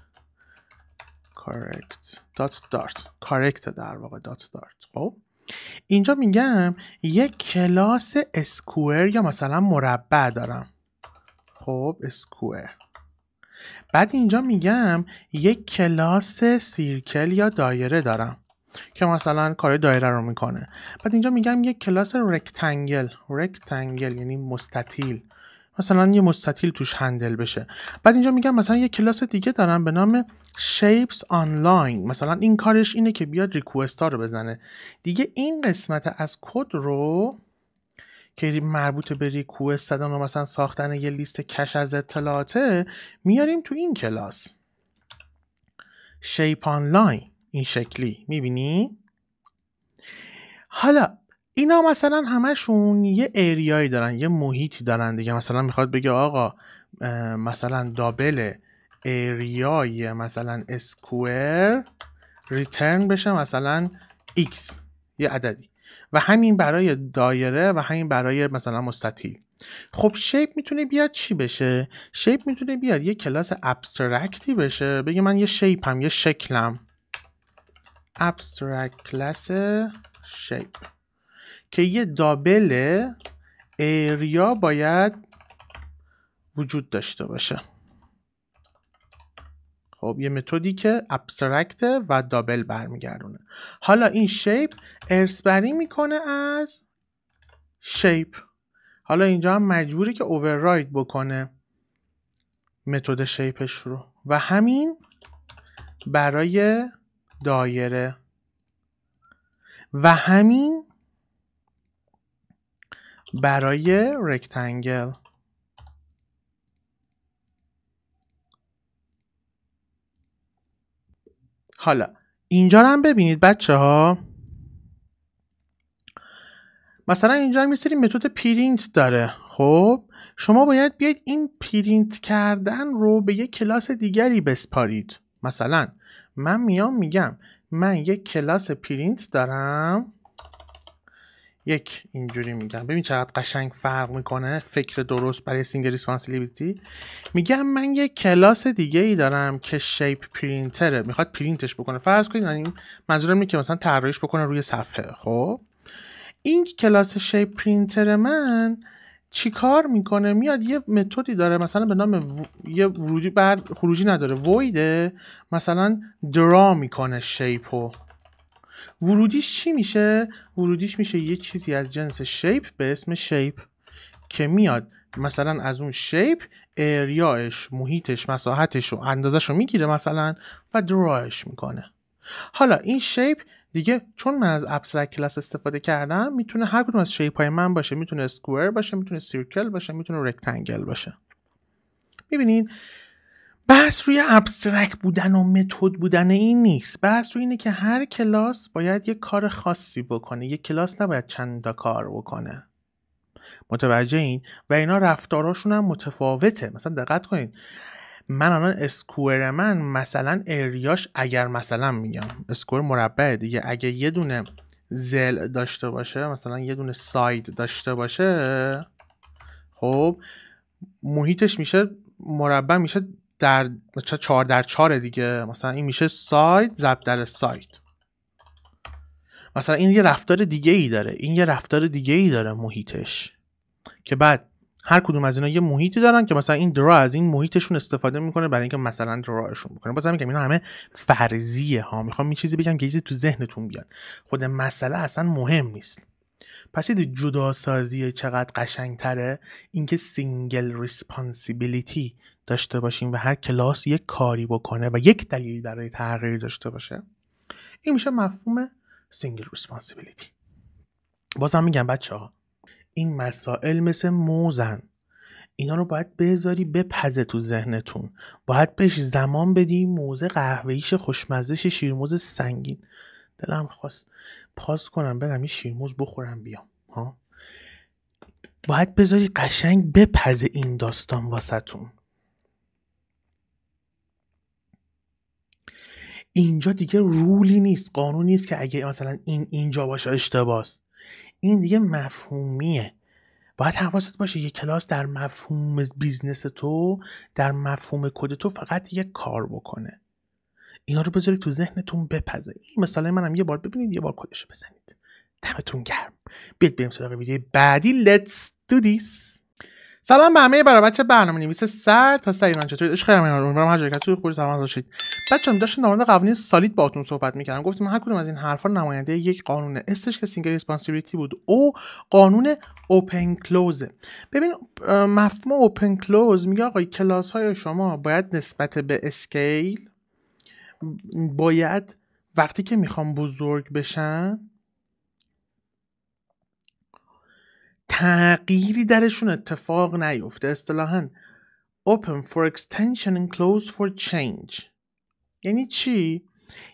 کرکت دات دارت کرکت در واقع دات دارت خب اینجا میگم یک کلاس اسکوئر یا مثلا مربع دارم خب اسکوئر بعد اینجا میگم یک کلاس سیرکل یا دایره دارم که مثلا کار دایره رو میکنه بعد اینجا میگم یک کلاس رکتنگل رکتنگل یعنی مستطیل مثلا یه مستطیل توش هندل بشه بعد اینجا میگم مثلا یه کلاس دیگه دارم به نام شیپس آنلاین مثلا این کارش اینه که بیاد ریکوست رو بزنه دیگه این قسمت از کد رو که مربوط به ریکوست زدن و مثلا ساختن یه لیست کش از اطلاعاته میاریم تو این کلاس شیپ آنلاین این شکلی میبینی؟ حالا اینا مثلا همشون یه اریایی دارن یه محیطی دارن دیگه مثلا میخواد بگه آقا مثلا دابل اریای مثلا اسکوئر ریترن بشه مثلا x یه عددی و همین برای دایره و همین برای مثلا مستطیل خب شیپ میتونه بیاد چی بشه شیپ میتونه بیاد یه کلاس ابسترکتی بشه بگه من یه شیپم یه شکلم abstract class shape که یه دابل ایریا باید وجود داشته باشه خب یه متدی که ابسترکت و دابل برمیگردونه حالا این شیپ ارسبری میکنه از شیپ حالا اینجا هم مجبوری که اوورراید بکنه متد شیپش رو و همین برای دایره و همین برای رکتنگل حالا اینجا هم ببینید بچه ها مثلا اینجا هم یه متد پرینت داره خب شما باید بیاید این پرینت کردن رو به یک کلاس دیگری بسپارید مثلا من میام میگم من یک کلاس پرینت دارم یک اینجوری میگم ببین چقدر قشنگ فرق میکنه فکر درست برای سینگل ریسپانسیبیلیتی میگم من یک کلاس دیگه ای دارم که شیپ پرینتره میخواد پرینتش بکنه فرض کنید این یعنی منظورم اینه که مثلا طراحیش بکنه روی صفحه خب این کلاس شیپ پرینتر من چی کار میکنه میاد یه متدی داره مثلا به نام یه ورودی بعد خروجی نداره ویده مثلا درا میکنه شیپو ورودیش چی میشه ورودیش میشه یه چیزی از جنس شیپ به اسم شیپ که میاد مثلا از اون شیپ ایریاش، محیطش مساحتش و اندازش رو میگیره مثلا و درایش میکنه حالا این شیپ دیگه چون من از ابسترکت کلاس استفاده کردم میتونه هر کدوم از شیپ های من باشه میتونه اسکوئر باشه میتونه سیرکل باشه میتونه رکتنگل باشه میبینید بحث روی ابسترکت بودن و متد بودن این نیست بحث روی اینه که هر کلاس باید یه کار خاصی بکنه یه کلاس نباید چند تا کار بکنه متوجه این و اینا رفتاراشون هم متفاوته مثلا دقت کنید من الان اسکوئر من مثلا اریاش اگر مثلا میگم اسکوئر مربع دیگه اگه یه دونه زل داشته باشه مثلا یه دونه ساید داشته باشه خب محیطش میشه مربع میشه در چهار در چهار دیگه مثلا این میشه ساید ضرب در ساید مثلا این یه رفتار دیگه ای داره این یه رفتار دیگه ای داره محیطش که بعد هر کدوم از اینا یه محیطی دارن که مثلا این درا از این محیطشون استفاده میکنه برای اینکه مثلا دراشون بکنه بازم میگم اینا همه فرضیه ها میخوام یه چیزی بگم که چیزی تو ذهنتون بیاد خود مسئله اصلا مهم نیست پس این جدا سازی چقدر قشنگ تره اینکه سینگل ریسپانسیبیلیتی داشته باشیم و هر کلاس یک کاری بکنه و یک دلیل برای تغییر داشته باشه این میشه مفهوم سینگل ریسپانسیبیلیتی بازم میگم بچه این مسائل مثل موزن اینا رو باید بذاری بپزه تو ذهنتون باید بهش زمان بدی موزه قهوهیش خوشمزش شیرموز سنگین دلم خواست پاس کنم برم این شیرموز بخورم بیام ها باید بذاری قشنگ بپزه این داستان واسهتون اینجا دیگه رولی نیست قانون نیست که اگه مثلا این اینجا باشه اشتباس این دیگه مفهومیه باید حواست باشه یه کلاس در مفهوم بیزنس تو در مفهوم کد تو فقط یه کار بکنه اینا رو بذارید تو ذهنتون بپزه این مثال منم یه بار ببینید یه بار کدش بزنید دمتون گرم بیاید بریم سراغ ویدیو بعدی let's do this سلام به همه برای بچه برنامه نویس سر تا سر ایران چطورید عشق همین امیدوارم هر جای سلامت داشتید بچه‌ها داشتم در مورد قوانین سالید باهاتون صحبت میکردم گفتیم هر کدوم از این حرفا نماینده یک قانون استش که سینگل بود او قانون اوپن کلوز ببین مفهوم اوپن کلوز میگه آقای کلاس های شما باید نسبت به اسکیل باید وقتی که میخوام بزرگ بشن تغییری درشون اتفاق نیفته اصطلاحا open for extension and close for change یعنی چی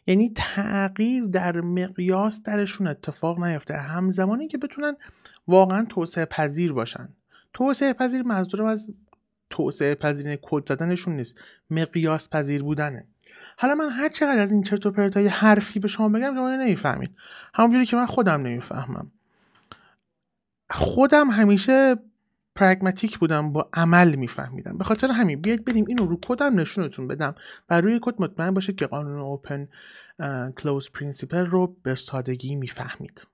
یعنی تغییر در مقیاس درشون اتفاق نیفته همزمانی که بتونن واقعا توسعه پذیر باشن توسعه پذیر منظورم از توسعه پذیر کد زدنشون نیست مقیاس پذیر بودنه حالا من هر چقدر از این چرت و پرتای حرفی به شما بگم شما نمیفهمید همونجوری که من خودم نمیفهمم خودم همیشه پرگماتیک بودم با عمل میفهمیدم به خاطر همین بیاید بریم اینو رو کدم نشونتون بدم و روی کد مطمئن باشید که قانون اوپن کلوز پرینسیپل رو به سادگی میفهمید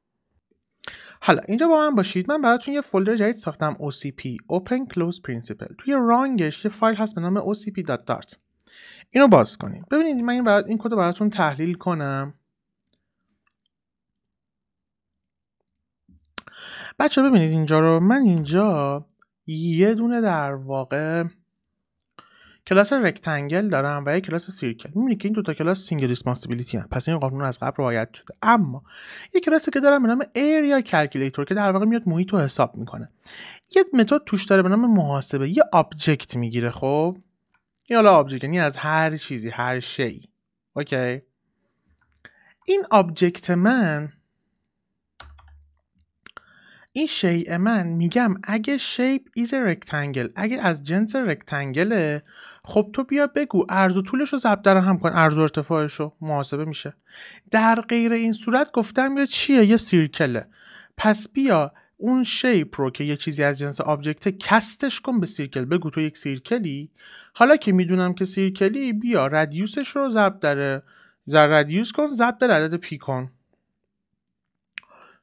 حالا اینجا با من باشید من براتون یه فولدر جدید ساختم OCP Open Close Principle توی رانگش یه فایل هست به نام OCP.dart اینو باز کنید ببینید من این, این کد رو براتون تحلیل کنم بچه ببینید اینجا رو من اینجا یه دونه در واقع کلاس رکتنگل دارم و یه کلاس سیرکل میبینی که این دوتا کلاس سینگل ریسپانسیبیلیتی هست پس این قانون از قبل رعایت شده اما یه کلاسی که دارم به نام ایریا کلکیلیتور که در واقع میاد محیط رو حساب میکنه یه متد توش داره به نام محاسبه یه آبجکت میگیره خب این حالا آبجکت یعنی از هر چیزی هر شی اوکی این آبجکت من این شیء من میگم اگه شیپ ایز رکتنگل اگه از جنس رکتنگله خب تو بیا بگو عرض و طولش رو ضرب در هم کن ارز و ارتفاعش رو محاسبه میشه در غیر این صورت گفتم یا چیه یه سیرکله پس بیا اون شیپ رو که یه چیزی از جنس آبجکت کستش کن به سیرکل بگو تو یک سیرکلی حالا که میدونم که سیرکلی بیا ردیوسش رو ضرب در ردیوس کن ضرب در عدد پی کن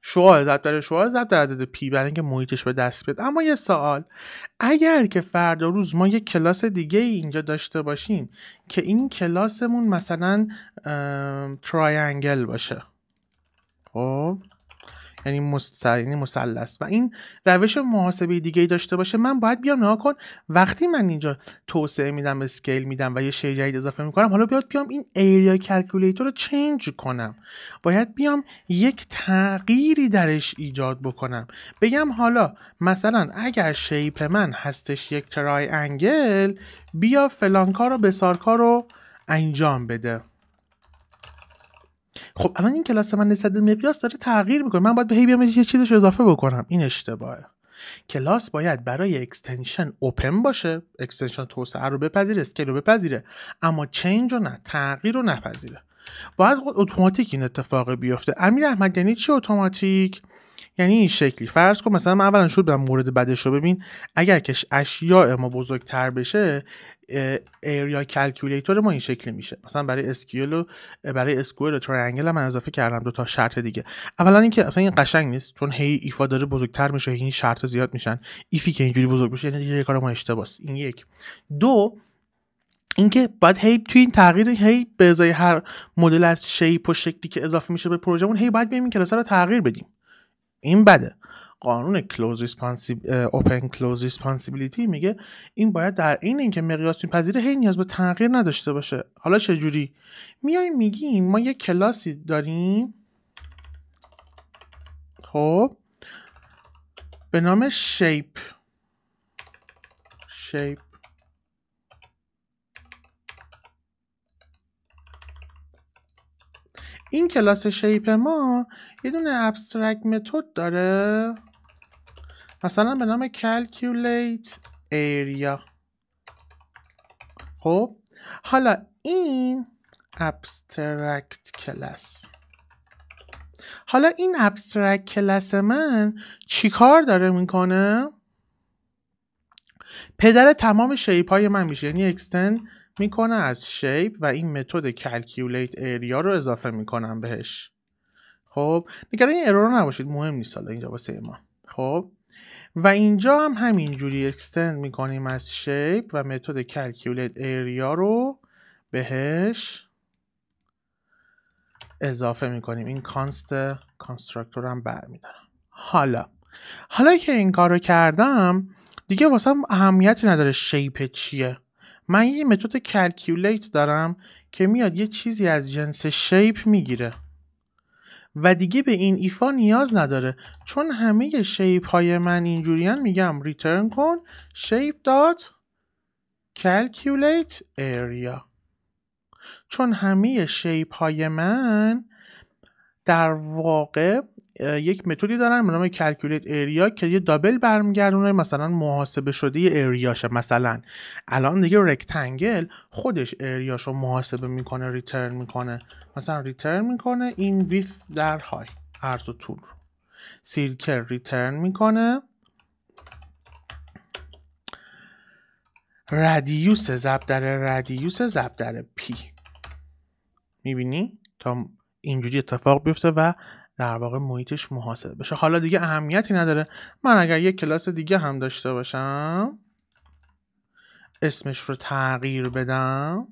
شعاع ضرب در شعاع ضرب در عدد پی برای اینکه محیطش به دست بیاد اما یه سوال اگر که فردا روز ما یه کلاس دیگه ای اینجا داشته باشیم که این کلاسمون مثلا تراینگل باشه خب یعنی, یعنی مثلث و این روش محاسبه دیگه ای داشته باشه من باید بیام نگاه کن وقتی من اینجا توسعه میدم اسکیل میدم و یه شی جدید اضافه کنم حالا بیاد بیام این ایریا کلکولیتور رو چنج کنم باید بیام یک تغییری درش ایجاد بکنم بگم حالا مثلا اگر شیپ من هستش یک ترای انگل بیا فلانکار رو بسارکار رو انجام بده خب الان این کلاس من نسبت به مقیاس داره تغییر میکنه من باید به هی یه چیزش اضافه بکنم این اشتباهه کلاس باید برای اکستنشن اوپن باشه اکستنشن توسعه رو بپذیره اسکیل رو بپذیره اما چنج رو نه تغییر رو نپذیره باید اتوماتیک این اتفاق بیفته امیر احمد یعنی چی اتوماتیک یعنی این شکلی فرض کن مثلا اولا شروع بدم مورد بدش رو ببین اگر که اشیاء ما بزرگتر بشه ایریا کلکیولیتور ما این شکلی میشه مثلا برای اسکیل و برای اسکوئر و تریانگل هم من اضافه کردم دو تا شرط دیگه اولا اینکه اصلا این قشنگ نیست چون هی ایفا داره بزرگتر میشه این شرط زیاد میشن ایفی که اینجوری بزرگ بشه یعنی دیگه کار ما اشتباس این یک دو اینکه باید هی توی این تغییر هی به ازای هر مدل از شیپ و شکلی که اضافه میشه به پروژمون هی باید بیایم این کلاس رو تغییر بدیم این بده قانون کلوز اوپن کلوز ریسپانسیبیلیتی میگه این باید در این اینکه مقیاس میپذیره هی نیاز به تغییر نداشته باشه حالا چه جوری میای میگیم ما یه کلاسی داریم خب به نام شیپ شیپ این کلاس شیپ ما یه دونه ابسترکت متد داره مثلا به نام calculate area خب حالا این abstract کلاس حالا این abstract کلاس من چیکار داره میکنه پدر تمام شیپ های من میشه یعنی اکستند میکنه از شیپ و این متد calculate area رو اضافه میکنم بهش خب نگران این ارور نباشید مهم نیست حالا اینجا واسه ما خب و اینجا هم همینجوری اکستند میکنیم از شیپ و متد کلکیولیت ایریا رو بهش اضافه میکنیم این کانست کانسترکتور هم برمیدارم حالا حالا که این کار رو کردم دیگه واسه اهمیتی نداره شیپ چیه من یه متد کلکیولیت دارم که میاد یه چیزی از جنس شیپ میگیره و دیگه به این ایفا نیاز نداره چون همه شیپ های من اینجوریان میگم ریترن کن شیپ دات calculate ایریا چون همه شیپ های من در واقع یک متدی دارن به نام کلکیولیت ایریا که یه دابل برمیگردونه مثلا محاسبه شده ایریاشه مثلا الان دیگه رکتنگل خودش ایریاش رو محاسبه میکنه ریترن میکنه مثلا ریترن میکنه این ویف در های عرض و طول رو سیرکل ریترن میکنه رادیوس زبدره در رادیوس زب در پی میبینی تا اینجوری اتفاق بیفته و در واقع محیطش محاسبه بشه حالا دیگه اهمیتی نداره من اگر یک کلاس دیگه هم داشته باشم اسمش رو تغییر بدم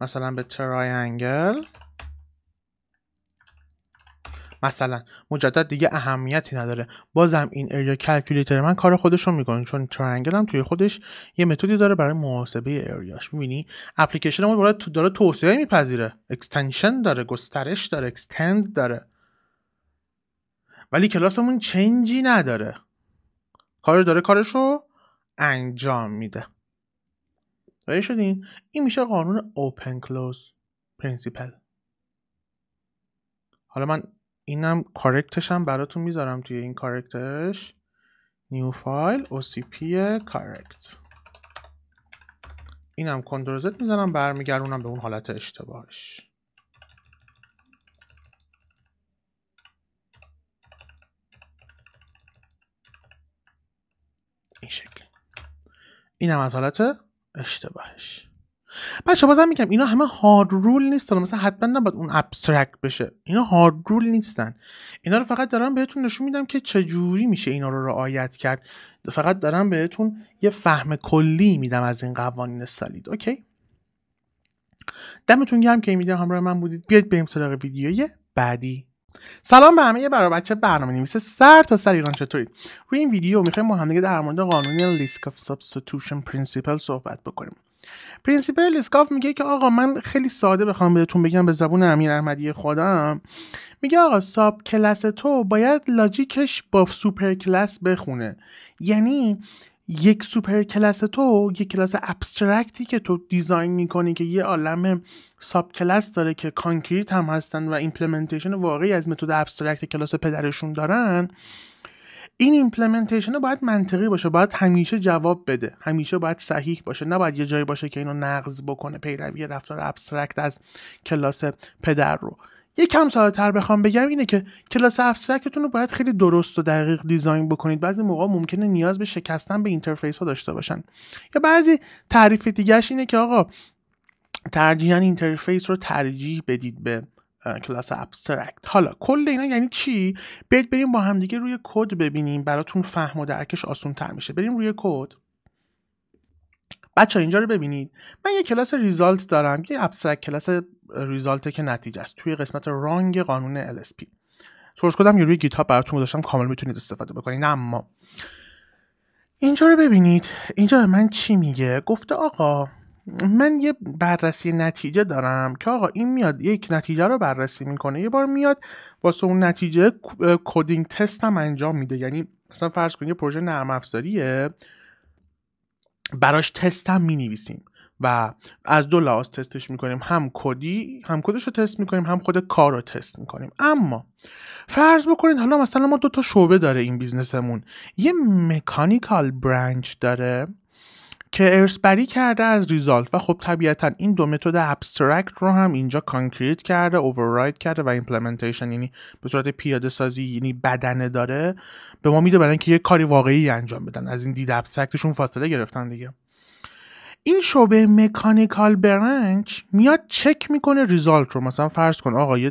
مثلا به تراینگل مثلا مجدد دیگه اهمیتی نداره بازم این اریا کلکولیتر من کار خودش رو میکنه چون ترنگل هم توی خودش یه متدی داره برای محاسبه اریاش میبینی اپلیکیشن همون برای داره توسعه میپذیره اکستنشن داره گسترش داره اکستند داره ولی کلاسمون چنجی نداره کارش داره کارش رو انجام میده رای شدین این میشه قانون اوپن کلوز پرینسیپل حالا من اینم کارکتش هم براتون میذارم توی این کارکتش نیو فایل OCP کارکت اینم کندرزت میزنم برمیگردونم به اون حالت اشتباهش این شکلی اینم از حالت اشتباهش بچه بازم میگم اینا همه هارد رول نیستن مثلا حتما نباید اون ابسترکت بشه اینا هارد رول نیستن اینا رو فقط دارم بهتون نشون میدم که چجوری میشه اینا رو رعایت کرد فقط دارم بهتون یه فهم کلی میدم از این قوانین سالید اوکی دمتون گرم که این ویدیو همراه من بودید بیاید بریم سراغ ویدیوی بعدی سلام به همه برای بچه برنامه نویس سر تا سر ایران چطورید روی این ویدیو میخوایم با همدیگه در مورد قانون لیسک آف سابستوشن صحبت بکنیم پرینسیپل اسکاف میگه که آقا من خیلی ساده بخوام بهتون بگم به زبون امیر احمدی خودم میگه آقا ساب کلاس تو باید لاجیکش با سوپر کلاس بخونه یعنی یک سوپر کلاس تو یک کلاس ابسترکتی که تو دیزاین میکنی که یه عالم ساب کلاس داره که کانکریت هم هستن و ایمپلمنتیشن واقعی از متد ابسترکت کلاس پدرشون دارن این ایمپلمنتیشن باید منطقی باشه باید همیشه جواب بده همیشه باید صحیح باشه نباید یه جایی باشه که اینو نقض بکنه پیروی رفتار ابسترکت از کلاس پدر رو یه کم تر بخوام بگم اینه که کلاس ابسترکتتون رو باید خیلی درست و دقیق دیزاین بکنید بعضی موقع ممکنه نیاز به شکستن به اینترفیس ها داشته باشن یا بعضی تعریف دیگهش اینه که آقا ترجیحاً اینترفیس رو ترجیح بدید به کلاس ابسترکت حالا کل اینا یعنی چی بیاید بریم با همدیگه روی کد ببینیم براتون فهم و درکش آسون تر میشه بریم روی کد بچه اینجا رو ببینید من یه کلاس ریزالت دارم یه ابسترکت کلاس ریزالت که نتیجه است توی قسمت رانگ قانون LSP سورس کدم روی گیت هاب براتون گذاشتم کامل میتونید استفاده بکنید اما اینجا رو ببینید اینجا من چی میگه گفته آقا من یه بررسی نتیجه دارم که آقا این میاد یک نتیجه رو بررسی میکنه یه بار میاد واسه اون نتیجه کدینگ تست هم انجام میده یعنی مثلا فرض کنید یه پروژه نرم افزاریه براش تست هم مینویسیم و از دو لحاظ تستش میکنیم هم کدی هم کدش رو تست میکنیم هم خود کار رو تست میکنیم اما فرض بکنید حالا مثلا ما دو تا شعبه داره این بیزنسمون یه مکانیکال برانچ داره که بری کرده از ریزالت و خب طبیعتا این دو متد ابسترکت رو هم اینجا کانکریت کرده اوورراید کرده و ایمپلمنتیشن یعنی به صورت پیاده سازی یعنی بدنه داره به ما میده برای که یه کاری واقعی انجام بدن از این دید ابسترکتشون فاصله گرفتن دیگه این شعبه مکانیکال برنچ میاد چک میکنه ریزالت رو مثلا فرض کن آقا یه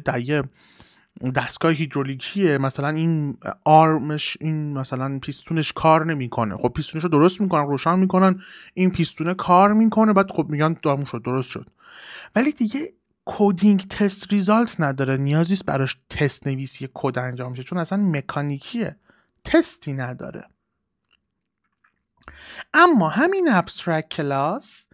دستگاه هیدرولیکیه مثلا این آرمش این مثلا پیستونش کار نمیکنه خب پیستونش رو درست میکنن روشن میکنن این پیستونه کار میکنه بعد خب میگن دارمون شد درست شد ولی دیگه کودینگ تست ریزالت نداره نیازی است براش تست نویسی کد انجام شه چون اصلا مکانیکیه تستی نداره اما همین ابسترکت کلاس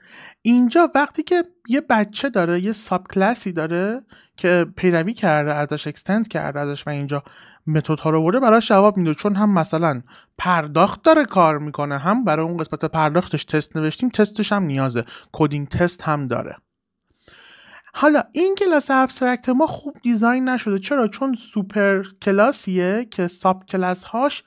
اینجا وقتی که یه بچه داره یه ساب کلاسی داره که پیروی کرده ازش اکستند کرده ازش و اینجا متد ها رو برده براش جواب میده چون هم مثلا پرداخت داره کار میکنه هم برای اون قسمت پرداختش تست نوشتیم تستش هم نیازه کدینگ تست هم داره حالا این کلاس ابسترکت ما خوب دیزاین نشده چرا چون سوپر کلاسیه که ساب کلاس هاش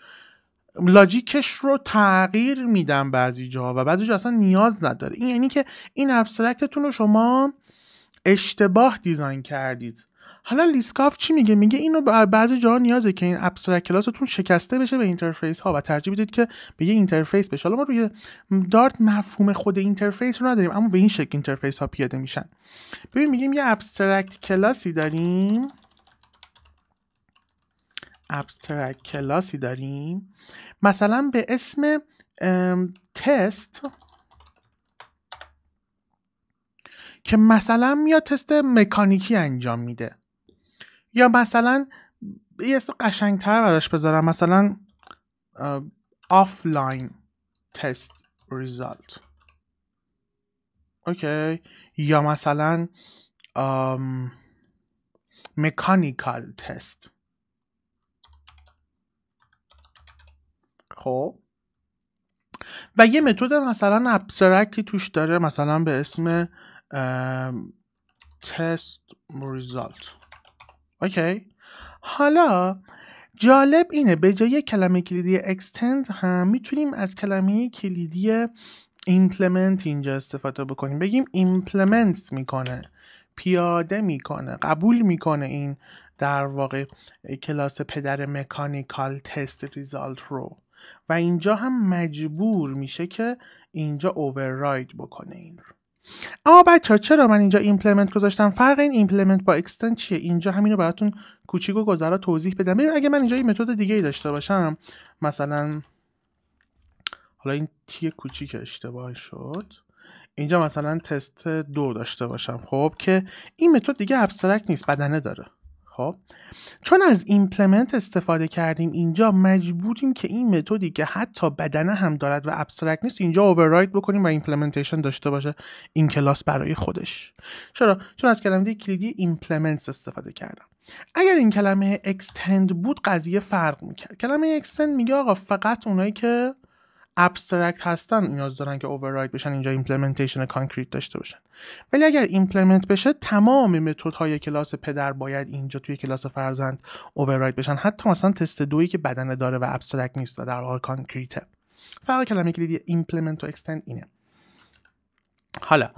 لاجیکش رو تغییر میدم بعضی جاها و بعضی جا اصلا نیاز نداره این یعنی که این ابسترکتتون رو شما اشتباه دیزاین کردید حالا لیسکاف چی میگه میگه اینو بعضی جاها نیازه که این ابسترکت کلاستون شکسته بشه به اینترفیس ها و ترجیح بدید که به یه اینترفیس بشه حالا ما روی دارت مفهوم خود اینترفیس رو نداریم اما به این شکل اینترفیس ها پیاده میشن ببین میگیم یه ابسترکت کلاسی داریم ابسترکت کلاسی داریم مثلا به اسم تست که مثلا میاد تست مکانیکی انجام میده یا مثلا یه اسم قشنگتر براش بذارم مثلا آفلاین تست ریزالت اوکی یا مثلا مکانیکال تست خب. و یه متد مثلا ابسترکتی توش داره مثلا به اسم تست ریزالت اوکی حالا جالب اینه به جای کلمه کلیدی extend هم میتونیم از کلمه کلیدی implement اینجا استفاده بکنیم بگیم implement میکنه پیاده میکنه قبول میکنه این در واقع کلاس پدر مکانیکال تست ریزالت رو و اینجا هم مجبور میشه که اینجا اوورراید بکنه این رو اما بچه چرا من اینجا ایمپلمنت گذاشتم فرق این ایمپلمنت با اکستند چیه اینجا همین رو براتون کوچیک و گذرا توضیح بدم ببین اگه من اینجا یه متد دیگه ای داشته باشم مثلا حالا این تی کوچیک اشتباه شد اینجا مثلا تست دو داشته باشم خب که این متد دیگه ابسترکت نیست بدنه داره خب چون از ایمپلمنت استفاده کردیم اینجا مجبوریم که این متدی که حتی بدنه هم دارد و ابسترکت نیست اینجا اوورراید بکنیم و ایمپلمنتیشن داشته باشه این کلاس برای خودش چرا چون از کلمه کلیدی ایمپلمنت استفاده کردم اگر این کلمه اکستند بود قضیه فرق میکرد کلمه اکستند میگه آقا فقط اونایی که ابسترکت هستن نیاز دارن که اوورراید بشن اینجا ایمپلمنتیشن کانکریت داشته باشن ولی اگر ایمپلمنت بشه تمام متد های کلاس پدر باید اینجا توی کلاس فرزند اوورراید بشن حتی مثلا تست دویی که بدنه داره و ابسترکت نیست و در واقع کانکریته فرق کلمه کلیدی ایمپلمنت و اکستند اینه حالا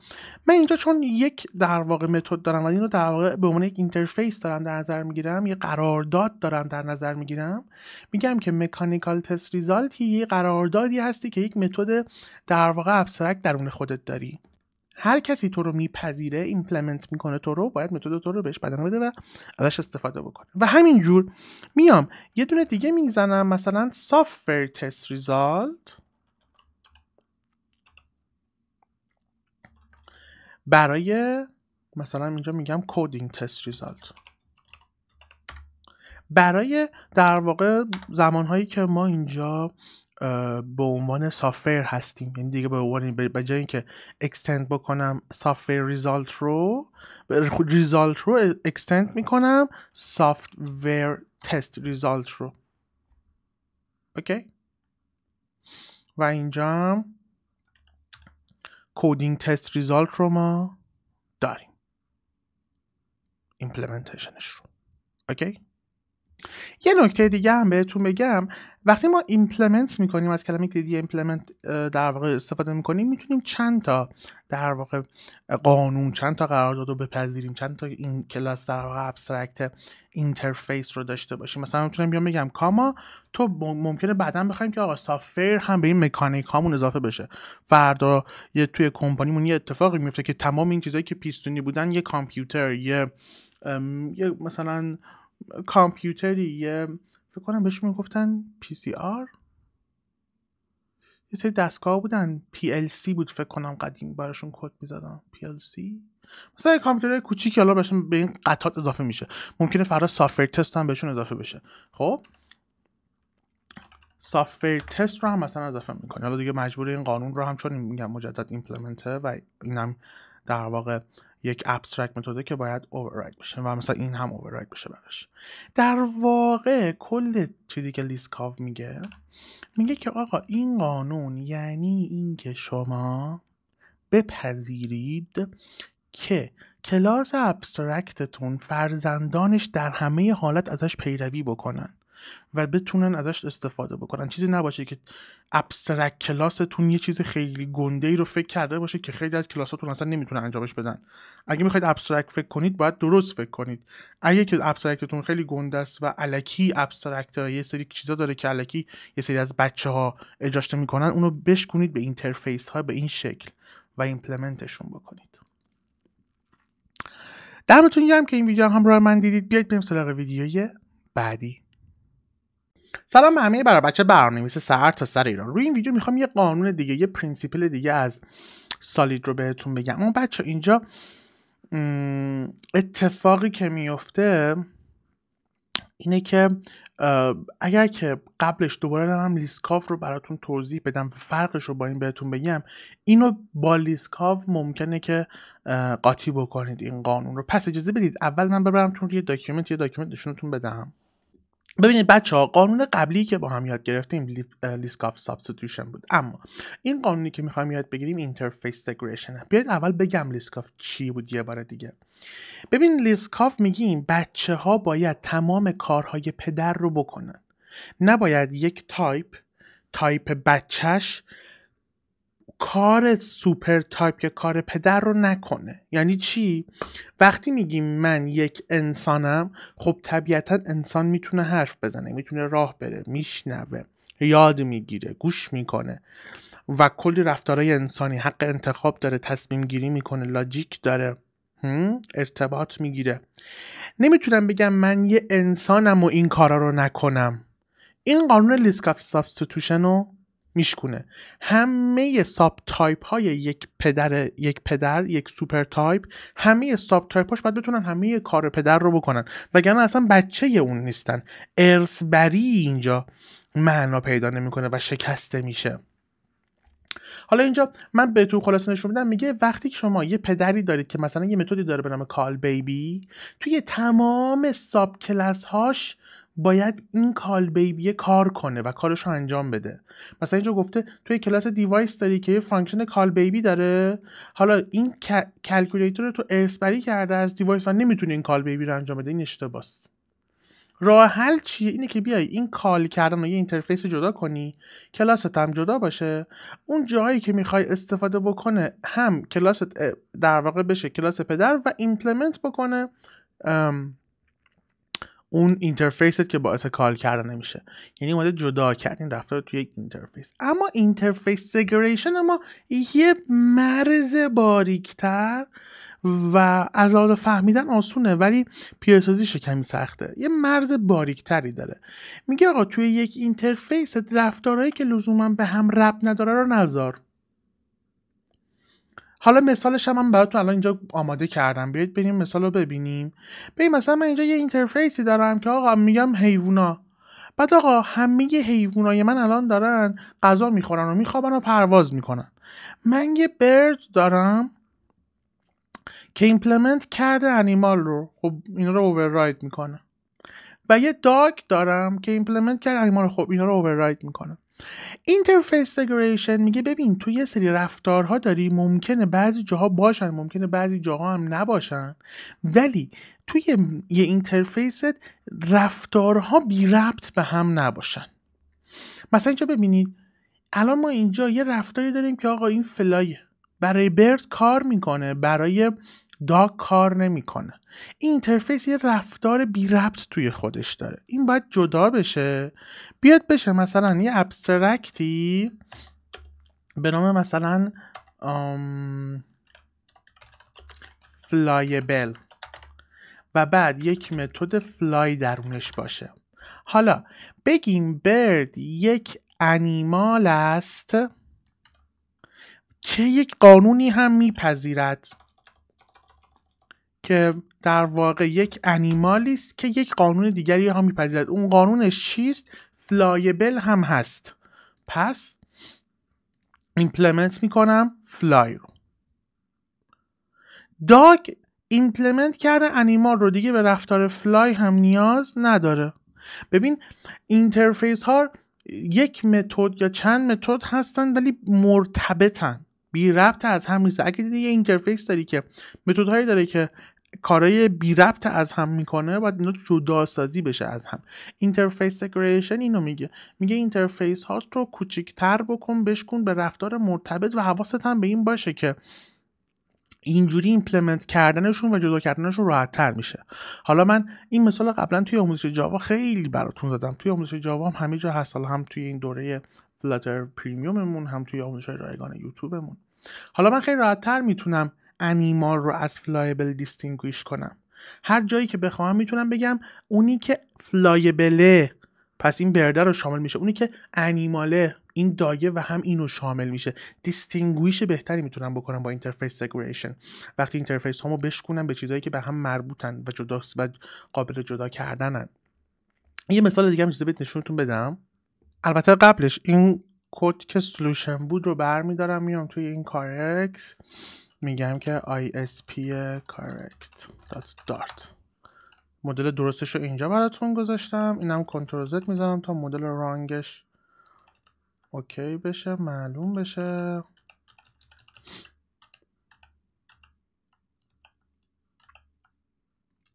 من اینجا چون یک در واقع متد دارم و این رو در واقع به عنوان یک اینترفیس دارم در نظر میگیرم یه قرارداد دارم در نظر میگیرم میگم که مکانیکال تست ریزالت یه قراردادی هستی که یک متد در واقع ابسترکت درون خودت داری هر کسی تو رو میپذیره ایمپلمنت میکنه تو رو باید متد تو رو بهش بدن بده و ازش استفاده بکنه و همینجور میام یه دونه دیگه میزنم مثلا software تست ریزالت برای مثلا اینجا میگم کودینگ تست ریزالت برای در واقع زمانهایی که ما اینجا به عنوان سافر هستیم یعنی دیگه به عنوان به جای اینکه اکستند بکنم سافر ریزالت رو ریزالت رو اکستند میکنم سافت تست ریزالت رو اوکی و اینجا هم کودینگ تست ریزالت رو ما داریم ایمپلمنتشنش رو اوکی یه نکته دیگه هم بهتون بگم وقتی ما ایمپلمنت میکنیم از کلمه دیدی ایمپلمنت در واقع استفاده میکنیم میتونیم چند تا در واقع قانون چند تا قرارداد رو بپذیریم چند تا این کلاس در واقع ابسترکت اینترفیس رو داشته باشیم مثلا میتونم بیام بگم کاما تو ممکنه بعدا بخوایم که آقا سافر هم به این مکانیک هامون اضافه بشه فردا یه توی کمپانیمون یه اتفاقی میفته که تمام این چیزایی که پیستونی بودن یه کامپیوتر یه, یه مثلا کامپیوتری یه فکر کنم بهش میگفتن پی سی آر یه سری دستگاه بودن ال سی بود فکر کنم قدیم براشون کد میزدم سی مثلا کامپیوتر کوچیکی حالا بهشون به این قطعات اضافه میشه ممکنه فردا سافر تست هم بهشون اضافه بشه خب سافر تست رو هم مثلا اضافه میکنه حالا دیگه مجبور این قانون رو هم چون میگم مجدد ایمپلمنته و اینم در واقع یک ابسترکت متده که باید اوورراید بشه و مثلا این هم اوورراید بشه براش در واقع کل چیزی که لیسکاو میگه میگه که آقا این قانون یعنی اینکه شما بپذیرید که کلاس ابسترکتتون فرزندانش در همه حالت ازش پیروی بکنن و بتونن ازش استفاده بکنن چیزی نباشه که ابسترکت کلاستون یه چیز خیلی گنده ای رو فکر کرده باشه که خیلی از کلاساتون اصلا نمیتونن انجامش بدن اگه میخواید ابسترکت فکر کنید باید درست فکر کنید اگه که ابسترکتتون خیلی گنده است و علکی ابسترکت یه سری چیزا داره که الکی یه سری از بچه ها میکنن اونو بشکنید به اینترفیس ها به این شکل و ایمپلمنتشون بکنید دمتون گرم که این ویدیو هم همراه من دیدید بیاید بریم سراغ ویدیوی بعدی سلام به همه برای بچه برنامه‌نویس سر تا سر ایران روی این ویدیو میخوام یه قانون دیگه یه پرینسیپل دیگه از سالید رو بهتون بگم اما بچه اینجا اتفاقی که میفته اینه که اگر که قبلش دوباره دارم لیسکاف رو براتون توضیح بدم فرقش رو با این بهتون بگم اینو با لیسکاف ممکنه که قاطی بکنید این قانون رو پس اجازه بدید اول من تون یه داکیومنت یه داکیومنت نشونتون بدم ببینید بچه ها قانون قبلی که با هم یاد گرفتیم لیسکاف آف سابستیتوشن بود اما این قانونی که میخوایم یاد بگیریم اینترفیس سگریشن بیاید اول بگم لیسکاف چی بود یه بار دیگه ببین لیسکاف میگیم بچه ها باید تمام کارهای پدر رو بکنن نباید یک تایپ تایپ بچهش کار سوپر تایپ که کار پدر رو نکنه یعنی چی وقتی میگیم من یک انسانم خب طبیعتا انسان میتونه حرف بزنه میتونه راه بره میشنوه یاد میگیره گوش میکنه و کلی رفتارهای انسانی حق انتخاب داره تصمیم گیری میکنه لاجیک داره ارتباط میگیره نمیتونم بگم من یه انسانم و این کارا رو نکنم این قانون لیسکاف آف میشکونه همه ساب تایپ های یک پدر یک پدر یک سوپر تایپ همه ساب تایپ هاش باید بتونن همه کار پدر رو بکنن وگرنه اصلا بچه اون نیستن ارث بری اینجا معنا پیدا نمیکنه و شکسته میشه حالا اینجا من تو خلاصه نشون میدم میگه وقتی شما یه پدری دارید که مثلا یه متدی داره به نام کال بیبی توی تمام ساب کلاس هاش باید این کال بیبیه کار کنه و کارش رو انجام بده مثلا اینجا گفته توی کلاس دیوایس داری که یه فانکشن کال بیبی داره حالا این رو تو ارث کرده از دیوایس و نمیتونه این کال بیبی رو انجام بده این اشتباس راه حل چیه اینه که بیای این کال کردن و یه اینترفیس جدا کنی کلاست هم جدا باشه اون جایی که میخوای استفاده بکنه هم کلاست در واقع بشه کلاس پدر و ایمپلمنت بکنه اون اینترفیست که باعث کال کردن نمیشه یعنی اومده جدا کرد این رفته توی یک اینترفیس اما اینترفیس سگریشن اما یه مرز باریکتر و از آزاد فهمیدن آسونه ولی پیاده‌سازیش کمی سخته یه مرز باریکتری داره میگه آقا توی یک اینترفیس رفتارهایی که لزوما به هم ربط نداره رو نذار حالا مثالش هم من براتون الان اینجا آماده کردم بیاید بریم مثال رو ببینیم ببین مثلا من اینجا یه اینترفیسی دارم که آقا میگم حیوونا بعد آقا همه حیوانای من الان دارن غذا میخورن و میخوابن و پرواز میکنن من یه برد دارم که ایمپلمنت کرده انیمال رو خب اینا رو اوورراید میکنه و یه داگ دارم که ایمپلمنت کرده انیمال رو خب اینا رو اوورراید میکنه اینترفیس سگریشن میگه ببین تو یه سری رفتارها داری ممکنه بعضی جاها باشن ممکنه بعضی جاها هم نباشن ولی توی یه اینترفیست رفتارها بی ربط به هم نباشن مثلا اینجا ببینید الان ما اینجا یه رفتاری داریم که آقا این فلایه برای برد کار میکنه برای دا کار نمیکنه این اینترفیس یه رفتار بی ربط توی خودش داره این باید جدا بشه بیاد بشه مثلا یه ابسترکتی به نام مثلا فلایبل و بعد یک متد فلای درونش باشه حالا بگیم برد یک انیمال است که یک قانونی هم میپذیرد که در واقع یک انیمالی است که یک قانون دیگری هم میپذیرد اون قانونش چیست فلایبل هم هست پس ایمپلمنت میکنم فلای رو داگ ایمپلمنت کرده انیمال رو دیگه به رفتار فلای هم نیاز نداره ببین اینترفیس ها یک متد یا چند متد هستن ولی مرتبطن بی ربط از هم نیست اگه دیگه اینترفیس داری که متدهایی هایی داره که کارای بی ربط از هم میکنه باید اینا جدا سازی بشه از هم اینترفیس سکریشن اینو میگه میگه اینترفیس هات رو کوچیکتر بکن بشکن به رفتار مرتبط و حواست هم به این باشه که اینجوری ایمپلمنت کردنشون و جدا کردنشون راحت تر میشه حالا من این مثال قبلا توی آموزش جاوا خیلی براتون زدم توی آموزش جاوا هم همه جا هست حالا هم توی این دوره فلاتر پریمیوممون هم توی آموزش رایگان یوتیوبمون حالا من خیلی راحت تر میتونم انیمال رو از فلایبل دیستینگویش کنم هر جایی که بخوام میتونم بگم اونی که فلایبله پس این برده رو شامل میشه اونی که انیماله این دایه و هم اینو شامل میشه دیستینگویش بهتری میتونم بکنم با اینترفیس سگریشن وقتی اینترفیس هامو بشکونم به چیزهایی که به هم مربوطن و جدا و قابل جدا کردنن یه مثال دیگه هم چیزی بهت نشونتون بدم البته قبلش این کد که سلوشن بود رو برمیدارم میام توی این کارکس میگم که ISP correct dart مدل درستش رو اینجا براتون گذاشتم اینم کنترل زد میزنم تا مدل رانگش اوکی بشه معلوم بشه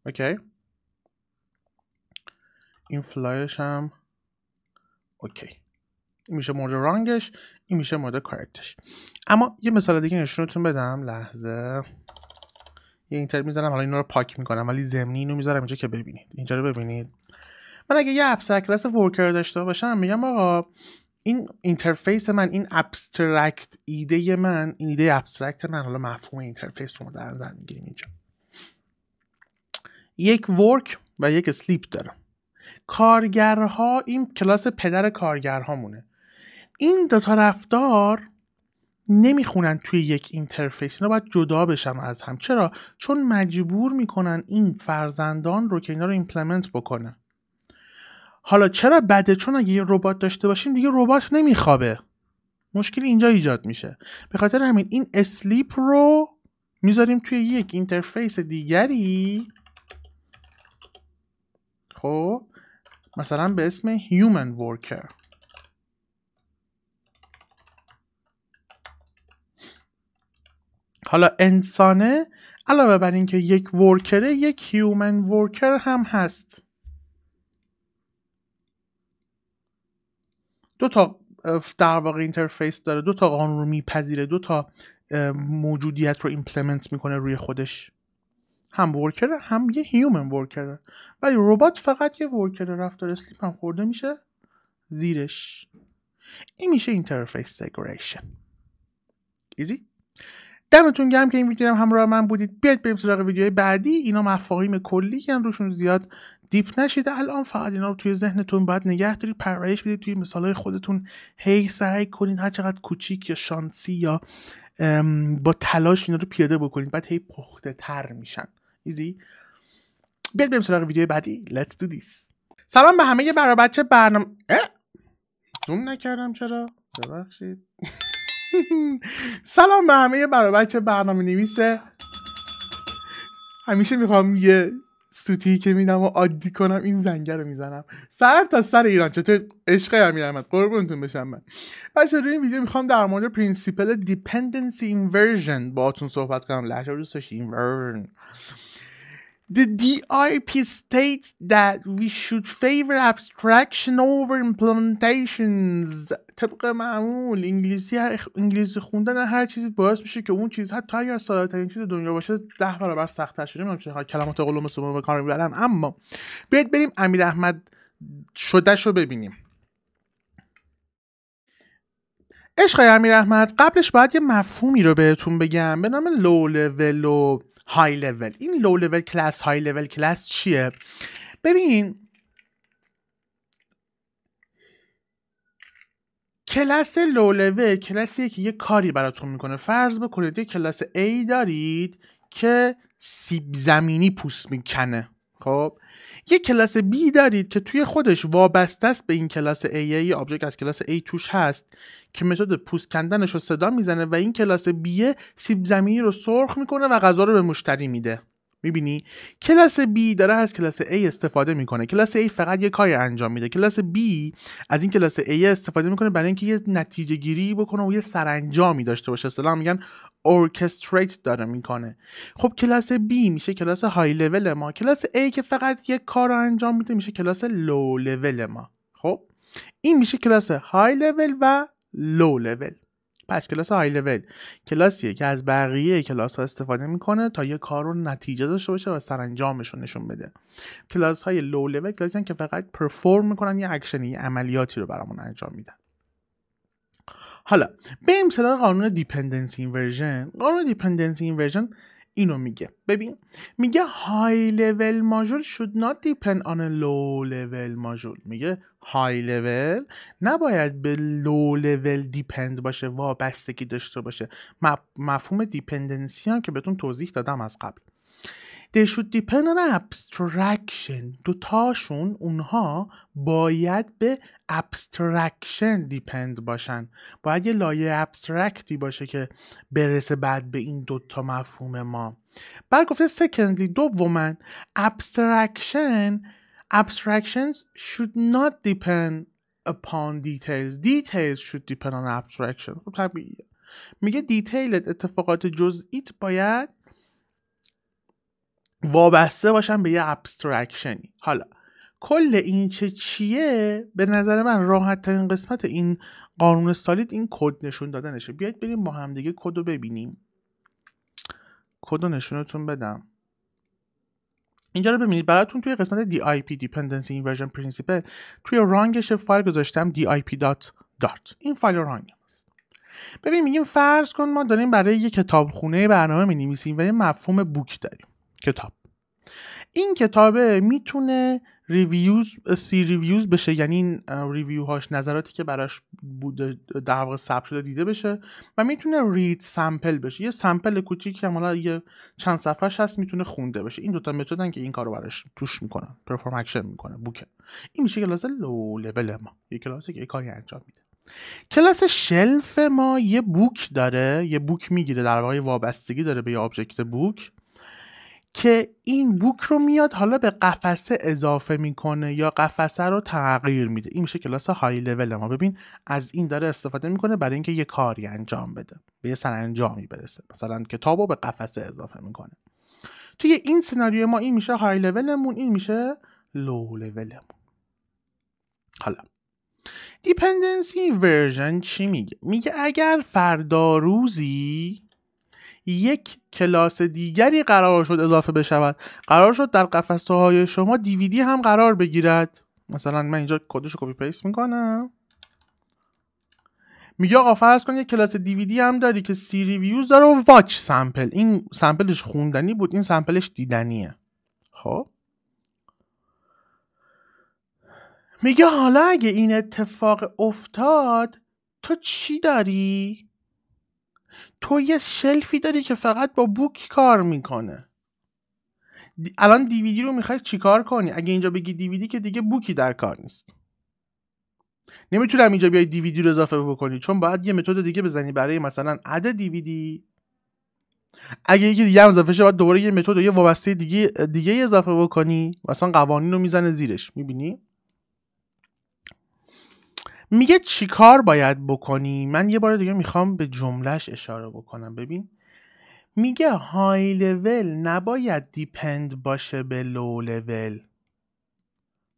اوکی این فلایش هم اوکی این میشه مورد رانگش این میشه مورد کارکتش اما یه مثال دیگه نشونتون بدم لحظه یه اینتر میزنم حالا اینا رو پاک میکنم ولی زمینی اینو میذارم اینجا که ببینید اینجا رو ببینید من اگه یه اپس کلاس ورکر داشته باشم میگم آقا این اینترفیس من این ابسترکت ایده من این ایده ابسترکت من حالا مفهوم اینترفیس رو در نظر اینجا یک ورک و یک سلیپ دارم کارگرها این کلاس پدر کارگرها این دوتا رفتار نمیخونن توی یک اینترفیس اینا باید جدا بشن از هم چرا چون مجبور میکنن این فرزندان رو که اینا رو ایمپلمنت بکنن حالا چرا بده چون اگه یه ربات داشته باشیم دیگه ربات نمیخوابه مشکل اینجا ایجاد میشه به خاطر همین این اسلیپ رو میذاریم توی یک اینترفیس دیگری خب مثلا به اسم هیومن ورکر حالا انسانه علاوه بر اینکه یک ورکره یک هیومن ورکر هم هست دو تا در واقع اینترفیس داره دو تا قانون رو میپذیره دو تا موجودیت رو ایمپلمنت میکنه روی خودش هم ورکره هم یه هیومن ورکره ولی ربات فقط یه ورکره رفتار اسلیپ هم خورده میشه زیرش این میشه اینترفیس سگریشن ایزی دمتون گرم که این ویدیو همراه من بودید بیاید بریم سراغ ویدیوهای بعدی اینا مفاهیم کلی که هم روشون زیاد دیپ نشید الان فقط اینا رو توی ذهنتون باید نگه دارید پرورش بدید توی مثالهای خودتون هی سعی کنید هر چقدر کوچیک یا شانسی یا با تلاش اینا رو پیاده بکنید بعد هی پخته تر میشن ایزی بیاید بریم سراغ ویدیو بعدی Let's do this سلام به همه برای بچه برنامه زوم نکردم چرا ببخشید سلام به همه برای بچه برنامه نویسه همیشه میخوام یه سوتی که میدم و عادی کنم این زنگه رو میزنم سر تا سر ایران چطور عشق امیر احمد قربونتون بشم من بچه روی این ویدیو میخوام در مورد پرینسیپل دیپندنسی اینورژن اتون صحبت کنم لحظه رو داشتی اینورژن The DIP states that we should favor abstraction over implementations طبق معمول انگلیسی هر انگلیسی خوندن هر چیزی باعث میشه که اون چیز حتی اگر ساده ترین چیز دنیا باشه ده برابر سخت تر شده کلمات قلم سوم به کار میبرن اما بیاید بریم امیر احمد شدهش رو ببینیم عشق امیر احمد قبلش باید یه مفهومی رو بهتون بگم به نام لو لول و های لول این لو لول کلاس های لول کلاس چیه ببین کلاس لولوه کلاسیه که یه کاری براتون میکنه فرض بکنید یه کلاس A دارید که سیب زمینی پوست میکنه خب یه کلاس B دارید که توی خودش وابسته است به این کلاس A یه آبجکت از کلاس A توش هست که متد پوست کندنش رو صدا میزنه و این کلاس B سیب زمینی رو سرخ میکنه و غذا رو به مشتری میده میبینی کلاس B داره از کلاس A استفاده میکنه کلاس A فقط یه کاری انجام میده کلاس B از این کلاس A استفاده میکنه برای اینکه یه نتیجه گیری بکنه و یه سرانجامی داشته باشه اصطلاحا میگن اورکستریت داره میکنه خب کلاس B میشه کلاس های لول ما کلاس A که فقط یه کار انجام میده میشه کلاس لو لول ما خب این میشه کلاس های لول و لو لول پس کلاس های لول کلاسیه که از بقیه کلاس ها استفاده میکنه تا یه کار رو نتیجه داشته باشه و سرانجامش رو نشون بده کلاس های لو لول کلاسی که فقط پرفورم میکنن یه اکشنی یه عملیاتی رو برامون انجام میدن حالا بریم سراغ قانون دیپندنسی اینورژن قانون دیپندنسی اینورژن اینو میگه ببین میگه های لول ماژول شود نات دیپند آن a low level ماژول میگه های لول نباید به لو لول دیپند باشه وابستگی داشته باشه مفهوم دیپندنسی هم که بهتون توضیح دادم از قبل They should depend on abstraction دوتاشون اونها باید به abstraction دیپند باشن باید یه لایه ابسترکتی باشه که برسه بعد به این دوتا مفهوم ما بعد گفته secondly دومن abstraction abstractions should not depend upon details details should depend on abstraction خب میگه دیتیل اتفاقات جزئیت باید وابسته باشن به یه ابسترکشنی حالا کل این چه چیه به نظر من راحت ترین قسمت این قانون سالید این کد نشون دادنشه بیاید بریم با همدیگه کد رو ببینیم کد رو نشونتون بدم اینجا رو ببینید براتون توی قسمت DIP Dependency Inversion Principle توی رانگش فایل گذاشتم DIP dot این فایل رانگ است ببین میگیم فرض کن ما داریم برای یه کتابخونه برنامه می نویسیم و یه مفهوم بوک داریم کتاب این کتابه میتونه ریویوز سی ریویوز بشه یعنی این هاش نظراتی که براش بوده در واقع ثبت شده دیده بشه و میتونه رید سامپل بشه یه سامپل کوچیک که حالا یه چند صفحهش هست میتونه خونده بشه این دوتا متدن که این کارو براش توش میکنن پرفورم اکشن میکنه بوکه این میشه کلاس لو لول ما یه کلاسی که کاری انجام میده کلاس شلف ما یه بوک داره یه بوک میگیره در واقع وابستگی داره به یه آبجکت بوک که این بوک رو میاد حالا به قفسه اضافه میکنه یا قفسه رو تغییر میده این میشه کلاس های لول ما ببین از این داره استفاده میکنه برای اینکه یه کاری انجام بده به یه سرانجامی برسه مثلا کتاب رو به قفسه اضافه میکنه توی این سناریو ما این میشه های لولمون این میشه لو لولمون حالا دیپندنسی ورژن چی میگه میگه اگر فردا روزی یک کلاس دیگری قرار شد اضافه بشود قرار شد در قفسه های شما دیویدی هم قرار بگیرد مثلا من اینجا کدش کپی پیس میکنم میگه آقا فرض کن یه کلاس دیویدی هم داری که سی ریویوز داره و واچ سمپل این سمپلش خوندنی بود این سمپلش دیدنیه خب میگه حالا اگه این اتفاق افتاد تو چی داری؟ تو یه شلفی داری که فقط با بوک کار میکنه الان دیویدی رو میخوای چیکار کنی اگه اینجا بگی دیویدی که دیگه بوکی در کار نیست نمیتونم اینجا بیای دیویدی رو اضافه بکنی چون باید یه متد دیگه بزنی برای مثلا عد دیویدی اگه یکی دیگه هم اضافه شه باید دوباره یه متد و یه وابسته دیگه دیگه اضافه بکنی مثلا قوانین رو میزنه زیرش میبینی میگه چیکار باید بکنی من یه بار دیگه میخوام به جملهش اشاره بکنم ببین میگه های لول نباید دیپند باشه به لو لول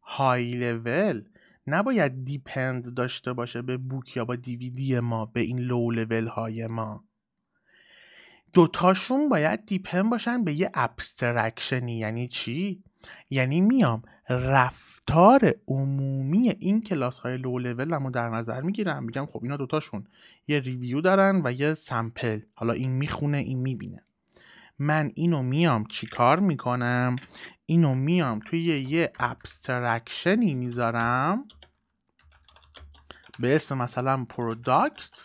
های لول نباید دیپند داشته باشه به بوک یا با دیویدی ما به این لو لول های ما دوتاشون باید دیپند باشن به یه ابسترکشنی یعنی چی؟ یعنی میام رفتار عمومی این کلاس های لو لول رو در نظر میگیرم میگم خب اینا دوتاشون یه ریویو دارن و یه سمپل حالا این میخونه این میبینه من اینو میام چیکار میکنم اینو میام توی یه ابسترکشنی میذارم به اسم مثلا پروداکت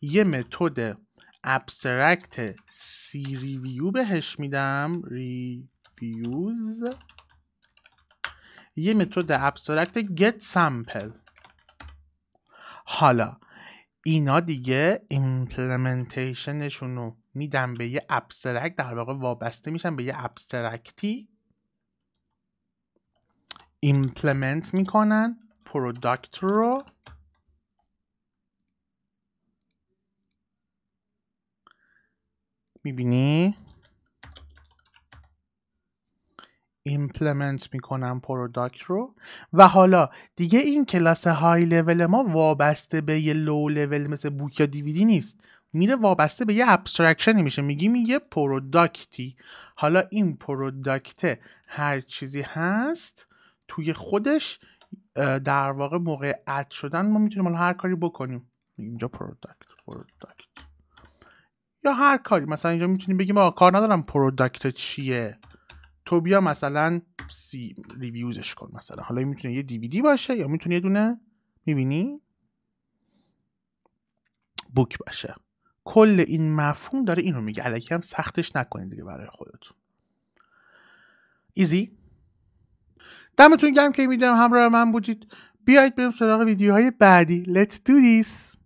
یه متد ابسترکت سی ریویو بهش میدم ری دیفیوز یه متد ابسترکت get sample حالا اینا دیگه ایمپلمنتیشنشون رو میدن به یه ابسترکت در واقع وابسته میشن به یه ابسترکتی ایمپلمنت میکنن پروداکت رو میبینی ایمپلمنت میکنم پروداکت رو و حالا دیگه این کلاس های لول ما وابسته به یه لو لول مثل بوک یا دیویدی نیست میره وابسته به یه ابسترکشنی میشه میگیم یه پروداکتی حالا این پروداکت هر چیزی هست توی خودش در واقع موقع اد شدن ما میتونیم حالا هر کاری بکنیم اینجا پروداکت پروداکت یا هر کاری مثلا اینجا میتونیم بگیم آقا کار ندارم پروداکت چیه تو بیا مثلا سی ریویوزش کن مثلا حالا میتونه یه دیویدی باشه یا میتونه یه دونه میبینی بوک باشه کل این مفهوم داره اینو میگه علکی هم سختش نکنید دیگه برای خودتون ایزی دمتون گرم که میدونم همراه من بودید بیایید بریم سراغ ویدیوهای بعدی Let's do this